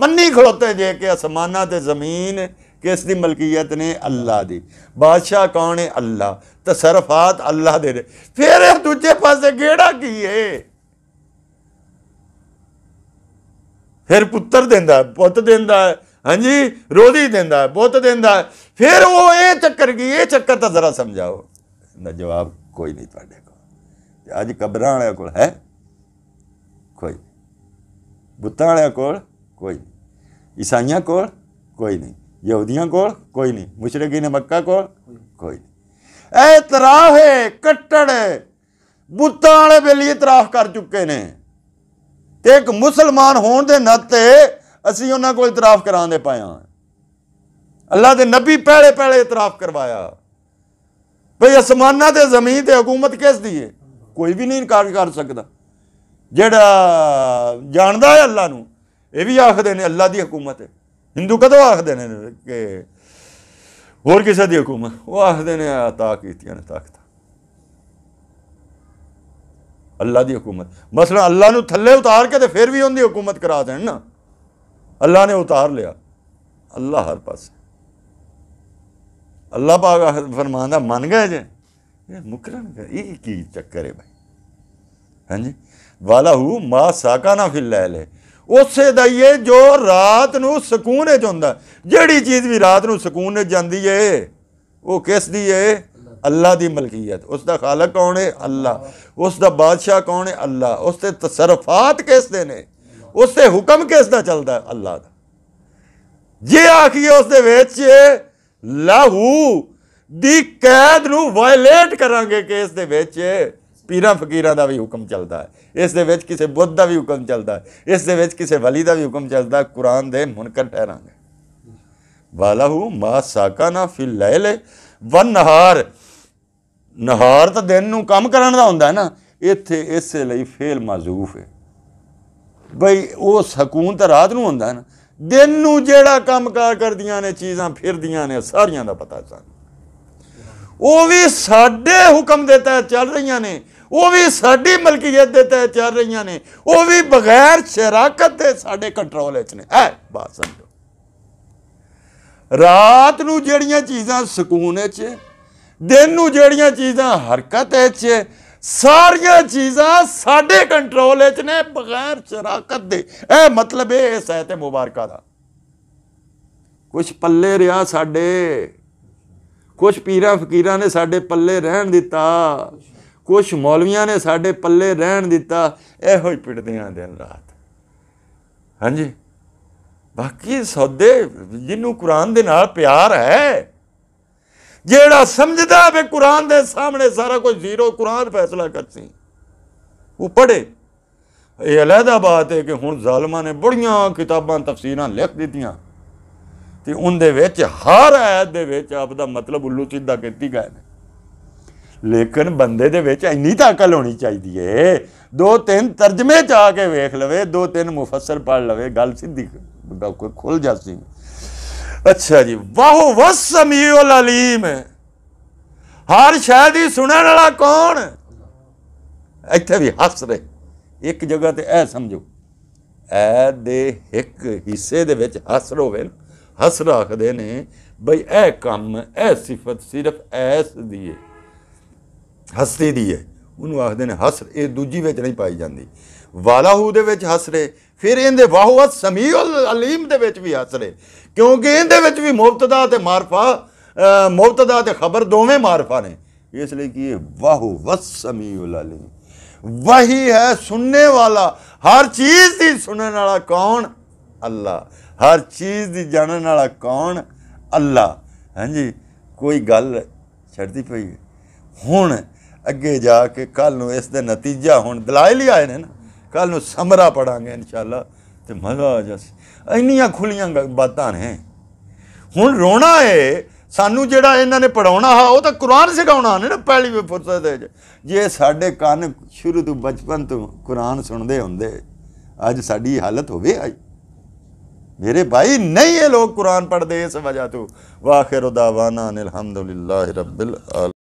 ਮੰਨੀ ਖਲੋਤੇ ਜੇ ਕਿ ਅਸਮਾਨਾਂ ਤੇ ਜ਼ਮੀਨ ਕਿਸ ਦੀ ਮਲਕੀਅਤ ਨੇ ਅੱਲਾ ਦੀ ਬਾਦਸ਼ਾਹ ਕੌਣ ਹੈ ਅੱਲਾ ਤਸਰਫਾਤ ਅੱਲਾ ਦੇ ਦੇ ਫਿਰ ਇਹ ਦੂਜੇ ਪਾਸੇ ਗੇੜਾ ਕੀ ਏ ਫਿਰ ਪੁੱਤਰ ਦਿੰਦਾ ਪੁੱਤ ਦਿੰਦਾ ਹਾਂਜੀ ਰੋਜ਼ੀ ਦਿੰਦਾ ਪੁੱਤ ਦਿੰਦਾ ਫਿਰ ਉਹ ਇਹ ਚੱਕਰ ਕੀ ਇਹ ਚੱਕਰ ਤਾਂ ਜ਼ਰਾ ਸਮਝਾਓ ਨਾ ਜਵਾਬ ਕੋਈ ਨਹੀਂ ਤੁਹਾਡੇ ਅੱਜ ਕਬਰਾਂ ਵਾਲਿਆਂ ਕੋਲ ਹੈ ਕੋਈ ਬੁੱਤਾਂ ਵਾਲਿਆਂ ਕੋਲ ਕੋਈ ਨਹੀਂ ਈਸਾਈਆਂ ਕੋਲ ਕੋਈ ਨਹੀਂ ਯਹੂਦੀਆਂ ਕੋਲ ਕੋਈ ਨਹੀਂ ਮੁਸ਼ਰਕੀਨ ਮੱਕਾ ਕੋਲ ਕੋਈ ਨਹੀਂ ਇਹ ਤਰਾਹੇ ਕੱਟੜ ਬੁੱਤਾਂ ਵਾਲੇ ਬੇਲੀ ਇਤਰਾਫ ਕਰ ਚੁੱਕੇ ਨੇ ਤੇ ਇੱਕ ਮੁਸਲਮਾਨ ਹੋਣ ਦੇ ਨਾਤੇ ਅਸੀਂ ਉਹਨਾਂ ਕੋਲ ਇਤਰਾਫ ਕਰਾਉਂਦੇ ਪਾਇਆ ਅੱਲਾ ਦੇ ਨਬੀ ਪਹਿਲੇ ਪਹਿਲੇ ਇਤਰਾਫ ਕਰਵਾਇਆ ਭਈ ਅਸਮਾਨਾਂ ਤੇ ਜ਼ਮੀਨ ਤੇ ਹਕੂਮਤ ਕਿਸ ਦੀ ਹੈ कोई भी नहीं इनकार कर सकता जड़ा जानता है अल्लाह ये भी आखते हैं अल्लाह की हुकूमत है हिंदू कदों आखते हैं कि होर किसी की हुकूमत वो आखते ने ताकत ने ताकत अल्लाह की हुकूमत मसला अल्लाह ने थले उतार के तो फिर भी उनकी हुकूमत करा दे ना अल्लाह ने उतार लिया अल्लाह हर पास अल्लाह पाग फरमान मन गए जे मुकरन कर ये की चक्कर है भाई हाँ जी वाला हूँ माँ ਸਾਕਾ ਨਾ ਫਿਲ ਲੈ ਲੈ ਉਸੇ ਦਾ ਇਹ ਜੋ ਰਾਤ ਨੂੰ ਸਕੂਨ ਵਿੱਚ ਹੁੰਦਾ ਜਿਹੜੀ ਚੀਜ਼ ਵੀ ਰਾਤ ਨੂੰ ਸਕੂਨ ਵਿੱਚ ਜਾਂਦੀ ਏ ਉਹ ਕਿਸ ਦੀ ਏ ਅੱਲਾ ਦੀ ਮਲਕੀਅਤ ਉਸ ਦਾ ਖਾਲਕ ਕੌਣ ਏ ਅੱਲਾ ਉਸ ਦਾ ਬਾਦਸ਼ਾਹ ਕੌਣ ਏ ਅੱਲਾ ਉਸ ਤੇ ਤਸਰਫਾਤ ਕਿਸ ਦੇ ਨੇ ਉਸ ਤੇ ਹੁਕਮ ਕਿਸ ਦਾ ਚੱਲਦਾ ਅੱਲਾ ਦਾ ਜੇ ਆਖੀਏ ਉਸ ਦੇ ਵਿੱਚ ਲਾਹੂ ਦੀ ਕੈਦ ਨੂੰ ਵਾਇਲੇਟ ਕਰਾਂਗੇ ਕੇਸ ਦੇ ਵਿੱਚ ਪੀਰਾਂ ਫਕੀਰਾਂ ਦਾ ਵੀ ਹੁਕਮ ਚੱਲਦਾ ਹੈ ਇਸ ਦੇ ਵਿੱਚ ਕਿਸੇ ਬੁੱਧ ਦਾ ਵੀ ਹੁਕਮ ਚੱਲਦਾ ਹੈ ਇਸ ਦੇ ਵਿੱਚ ਕਿਸੇ ਵਲੀ ਦਾ ਵੀ ਹੁਕਮ ਚੱਲਦਾ ਕੁਰਾਨ ਦੇ ਮੁਨਕਰ ਠਹਿਰਾਂਗੇ ਵਾਲਾਹੂ ਮਾ ਸਾਕਾਨਾ ਫਿਲ ਲੈਲ ਵਨ ਨਹਾਰ ਨਹਾਰ ਤਾਂ ਦਿਨ ਨੂੰ ਕੰਮ ਕਰਨ ਦਾ ਹੁੰਦਾ ਹੈ ਨਾ ਇੱਥੇ ਇਸੇ ਲਈ ਫੇਲ ਮਾਜ਼ੂਫ ਹੈ ਬਈ ਉਹ ਸਕੂਨ ਤਾਂ ਰਾਤ ਨੂੰ ਹੁੰਦਾ ਹੈ ਨਾ ਦਿਨ ਨੂੰ ਜਿਹੜਾ ਕੰਮ ਕਰਦੀਆਂ ਨੇ ਚੀਜ਼ਾਂ ਫਿਰਦੀਆਂ ਨੇ ਸਾਰੀਆਂ ਦਾ ਪਤਾ ਸਾਨੂੰ ਉਹ ਵੀ ਸਾਡੇ ਹੁਕਮ ਦੇ ਤਹਿਤ ਚੱਲ ਰਹੀਆਂ ਨੇ ਉਹ ਵੀ ਸਾਡੀ ਮਲਕੀਅਤ ਦੇ ਤਹਿਤ ਚੱਲ ਰਹੀਆਂ ਨੇ ਉਹ ਵੀ ਬਗੈਰ ਸ਼ਰਾਕਤ ਦੇ ਸਾਡੇ ਕੰਟਰੋਲ ਵਿੱਚ ਨੇ ਐ ਬਾਤ ਸਮਝੋ ਰਾਤ ਨੂੰ ਜਿਹੜੀਆਂ ਚੀਜ਼ਾਂ ਸਕੂਨ ਵਿੱਚ ਦਿਨ ਨੂੰ ਜਿਹੜੀਆਂ ਚੀਜ਼ਾਂ ਹਰਕਤ ਵਿੱਚ ਸਾਰੀਆਂ ਚੀਜ਼ਾਂ ਸਾਡੇ ਕੰਟਰੋਲ ਵਿੱਚ ਨੇ ਬਗੈਰ ਸ਼ਰਾਕਤ ਦੇ ਐ ਮਤਲਬ ਇਹ ਹੈ ਮੁਬਾਰਕਾ ਦਾ ਕੁਝ ਪੱਲੇ ਰਿਆ ਸਾਡੇ ਕੁਝ ਪੀਰਾਂ ਫਕੀਰਾਂ ਨੇ ਸਾਡੇ ਪੱਲੇ ਰਹਿਣ ਦਿੱਤਾ ਕੁਝ ਮੌਲਵੀਆਂ ਨੇ ਸਾਡੇ ਪੱਲੇ ਰਹਿਣ ਦਿੱਤਾ ਇਹੋ ਹੀ ਪਿੜਦੇ ਦਿਨ ਰਾਤ ਹਾਂਜੀ ਬਾਕੀ ਸੌਦੇ ਜਿਹਨੂੰ ਕੁਰਾਨ ਦੇ ਨਾਲ ਪਿਆਰ ਹੈ ਜਿਹੜਾ ਸਮਝਦਾ ਵੇ ਕੁਰਾਨ ਦੇ ਸਾਹਮਣੇ ਸਾਰਾ ਕੁਝ ਜ਼ੀਰੋ ਕੁਰਾਨ ਫੈਸਲਾ ਕਰਸੀ ਉਹ ਪੜੇ ਇਹ ਅਲੱਗਾ ਬਾਤ ਹੈ ਕਿ ਹੁਣ ਜ਼ਾਲਮਾਂ ਨੇ ਬੜੀਆਂ ਕਿਤਾਬਾਂ ਤਫਸੀਰਾਂ ਲਿਖ ਦਿੱਤੀਆਂ ਤੇ ਉਹਦੇ ਵਿੱਚ ਹਰ ਆਇਤ ਦੇ ਵਿੱਚ ਆਪ ਦਾ ਮਤਲਬ ਉੱਲੂ ਸਿੱਧਾ ਕੀਤੀ ਗਏ ਨੇ ਲੇਕਿਨ ਬੰਦੇ ਦੇ ਵਿੱਚ ਇੰਨੀ ਤਾਂ ਅਕਲ ਹੋਣੀ ਚਾਹੀਦੀ ਏ ਦੋ ਤਿੰਨ ਤਰਜਮੇ ਚ ਆ ਕੇ ਵੇਖ ਲਵੇ ਦੋ ਤਿੰਨ ਮੁਫਸਲ ਪੜ ਲਵੇ ਗੱਲ ਸਿੱਧੀ ਕੋਈ ਖੁੱਲ ਜਾਂਦੀ ਅੱਛਾ ਜੀ ਵਾਹ ਵਸਮੀਉਲ ਅਲੀਮ ਹਰ ਸ਼ੈ ਦੀ ਸੁਣਨ ਵਾਲਾ ਕੌਣ ਇੱਥੇ ਵੀ ਹੱਸ ਰਹੇ ਇੱਕ ਜਗ੍ਹਾ ਤੇ ਇਹ ਸਮਝੋ ਐ ਦੇ ਇੱਕ ਹਿੱਸੇ ਦੇ ਵਿੱਚ ਹਸਰ ਰੋਵੇ ਨਾ ਹਸਰ ਆਖਦੇ ਨੇ ਬਈ ਇਹ ਕੰਮ ਇਹ ਸਿਫਤ ਸਿਰਫ ਐਸ ਦੀ ਹੈ ਹਸਤੀ ਦੀ ਹੈ ਉਹਨੂੰ ਆਖਦੇ ਨੇ ਹਸਰ ਇਹ ਦੂਜੀ ਵਿੱਚ ਨਹੀਂ ਪਾਈ ਜਾਂਦੀ ਵਾਲਾਹੂ ਦੇ ਵਿੱਚ ਹਸਰੇ ਫਿਰ ਇਹਦੇ ਵਾਹਵਾ ਸਮੀਉਲ ਅਲੀਮ ਦੇ ਵਿੱਚ ਵੀ ਹਸਰੇ ਕਿਉਂਕਿ ਇਹਦੇ ਵਿੱਚ ਵੀ ਮੁਫਤਦਾ ਤੇ ਮਾਰਫਾ ਮੁਫਤਦਾ ਤੇ ਖਬਰ ਦੋਵੇਂ ਮਾਰਫਾ ਨੇ ਇਸ ਲਈ ਕਿ ਇਹ ਵਾਹੂ ਸਮੀਉਲ ਅਲੀਮ ਵਹੀ ਹੈ ਸੁਣਨੇ ਵਾਲਾ ਹਰ ਚੀਜ਼ ਦੀ ਸੁਣਨ ਵਾਲਾ ਕੌਣ ਅੱਲਾ ਹਰ ਚੀਜ਼ ਦੀ ਜਾਣਨ ਵਾਲਾ ਕੌਣ ਅੱਲਾ ਹਾਂਜੀ ਕੋਈ ਗੱਲ ਛੱਡਦੀ ਪਈ ਹੁਣ ਅੱਗੇ ਜਾ ਕੇ ਕੱਲ ਨੂੰ ਇਸ ਦਾ ਨਤੀਜਾ ਹੁਣ ਦਲਾਇਲ ਹੀ ਆਏ ਨੇ ਨਾ ਕੱਲ ਨੂੰ ਸਮਰਾ ਪੜਾਂਗੇ ਇਨਸ਼ਾਅੱਲਾ ਤੇ ਮਜ਼ਾ ਆ ਜਾਸੀ ਇੰਨੀਆਂ ਖੁੱਲੀਆਂ ਬਾਤਾਂ ਨੇ ਹੁਣ ਰੋਣਾ ਏ ਸਾਨੂੰ ਜਿਹੜਾ ਇਹਨਾਂ ਨੇ ਪੜਾਉਣਾ ਹਾ ਉਹ ਤਾਂ ਕੁਰਾਨ ਸਿਖਾਉਣਾ ਨੇ ਨਾ ਪਹਿਲੀ ਵੇ ਫੁਰਸਤ ਹੈ ਜੇ ਸਾਡੇ ਕੰਨ ਸ਼ੁਰੂ ਤੋਂ ਬਚਪਨ ਤੋਂ ਕੁਰਾਨ ਸੁਣਦੇ ਹੁੰਦੇ ਅੱਜ ਸਾਡੀ ਹਾਲਤ ਹੋਵੇ ਅੱਜ मेरे भाई नहीं ये लोग कुरान पढ़ दे समझ आ तू वाखिर उदावाना अनिलहमदिल्ला रबिल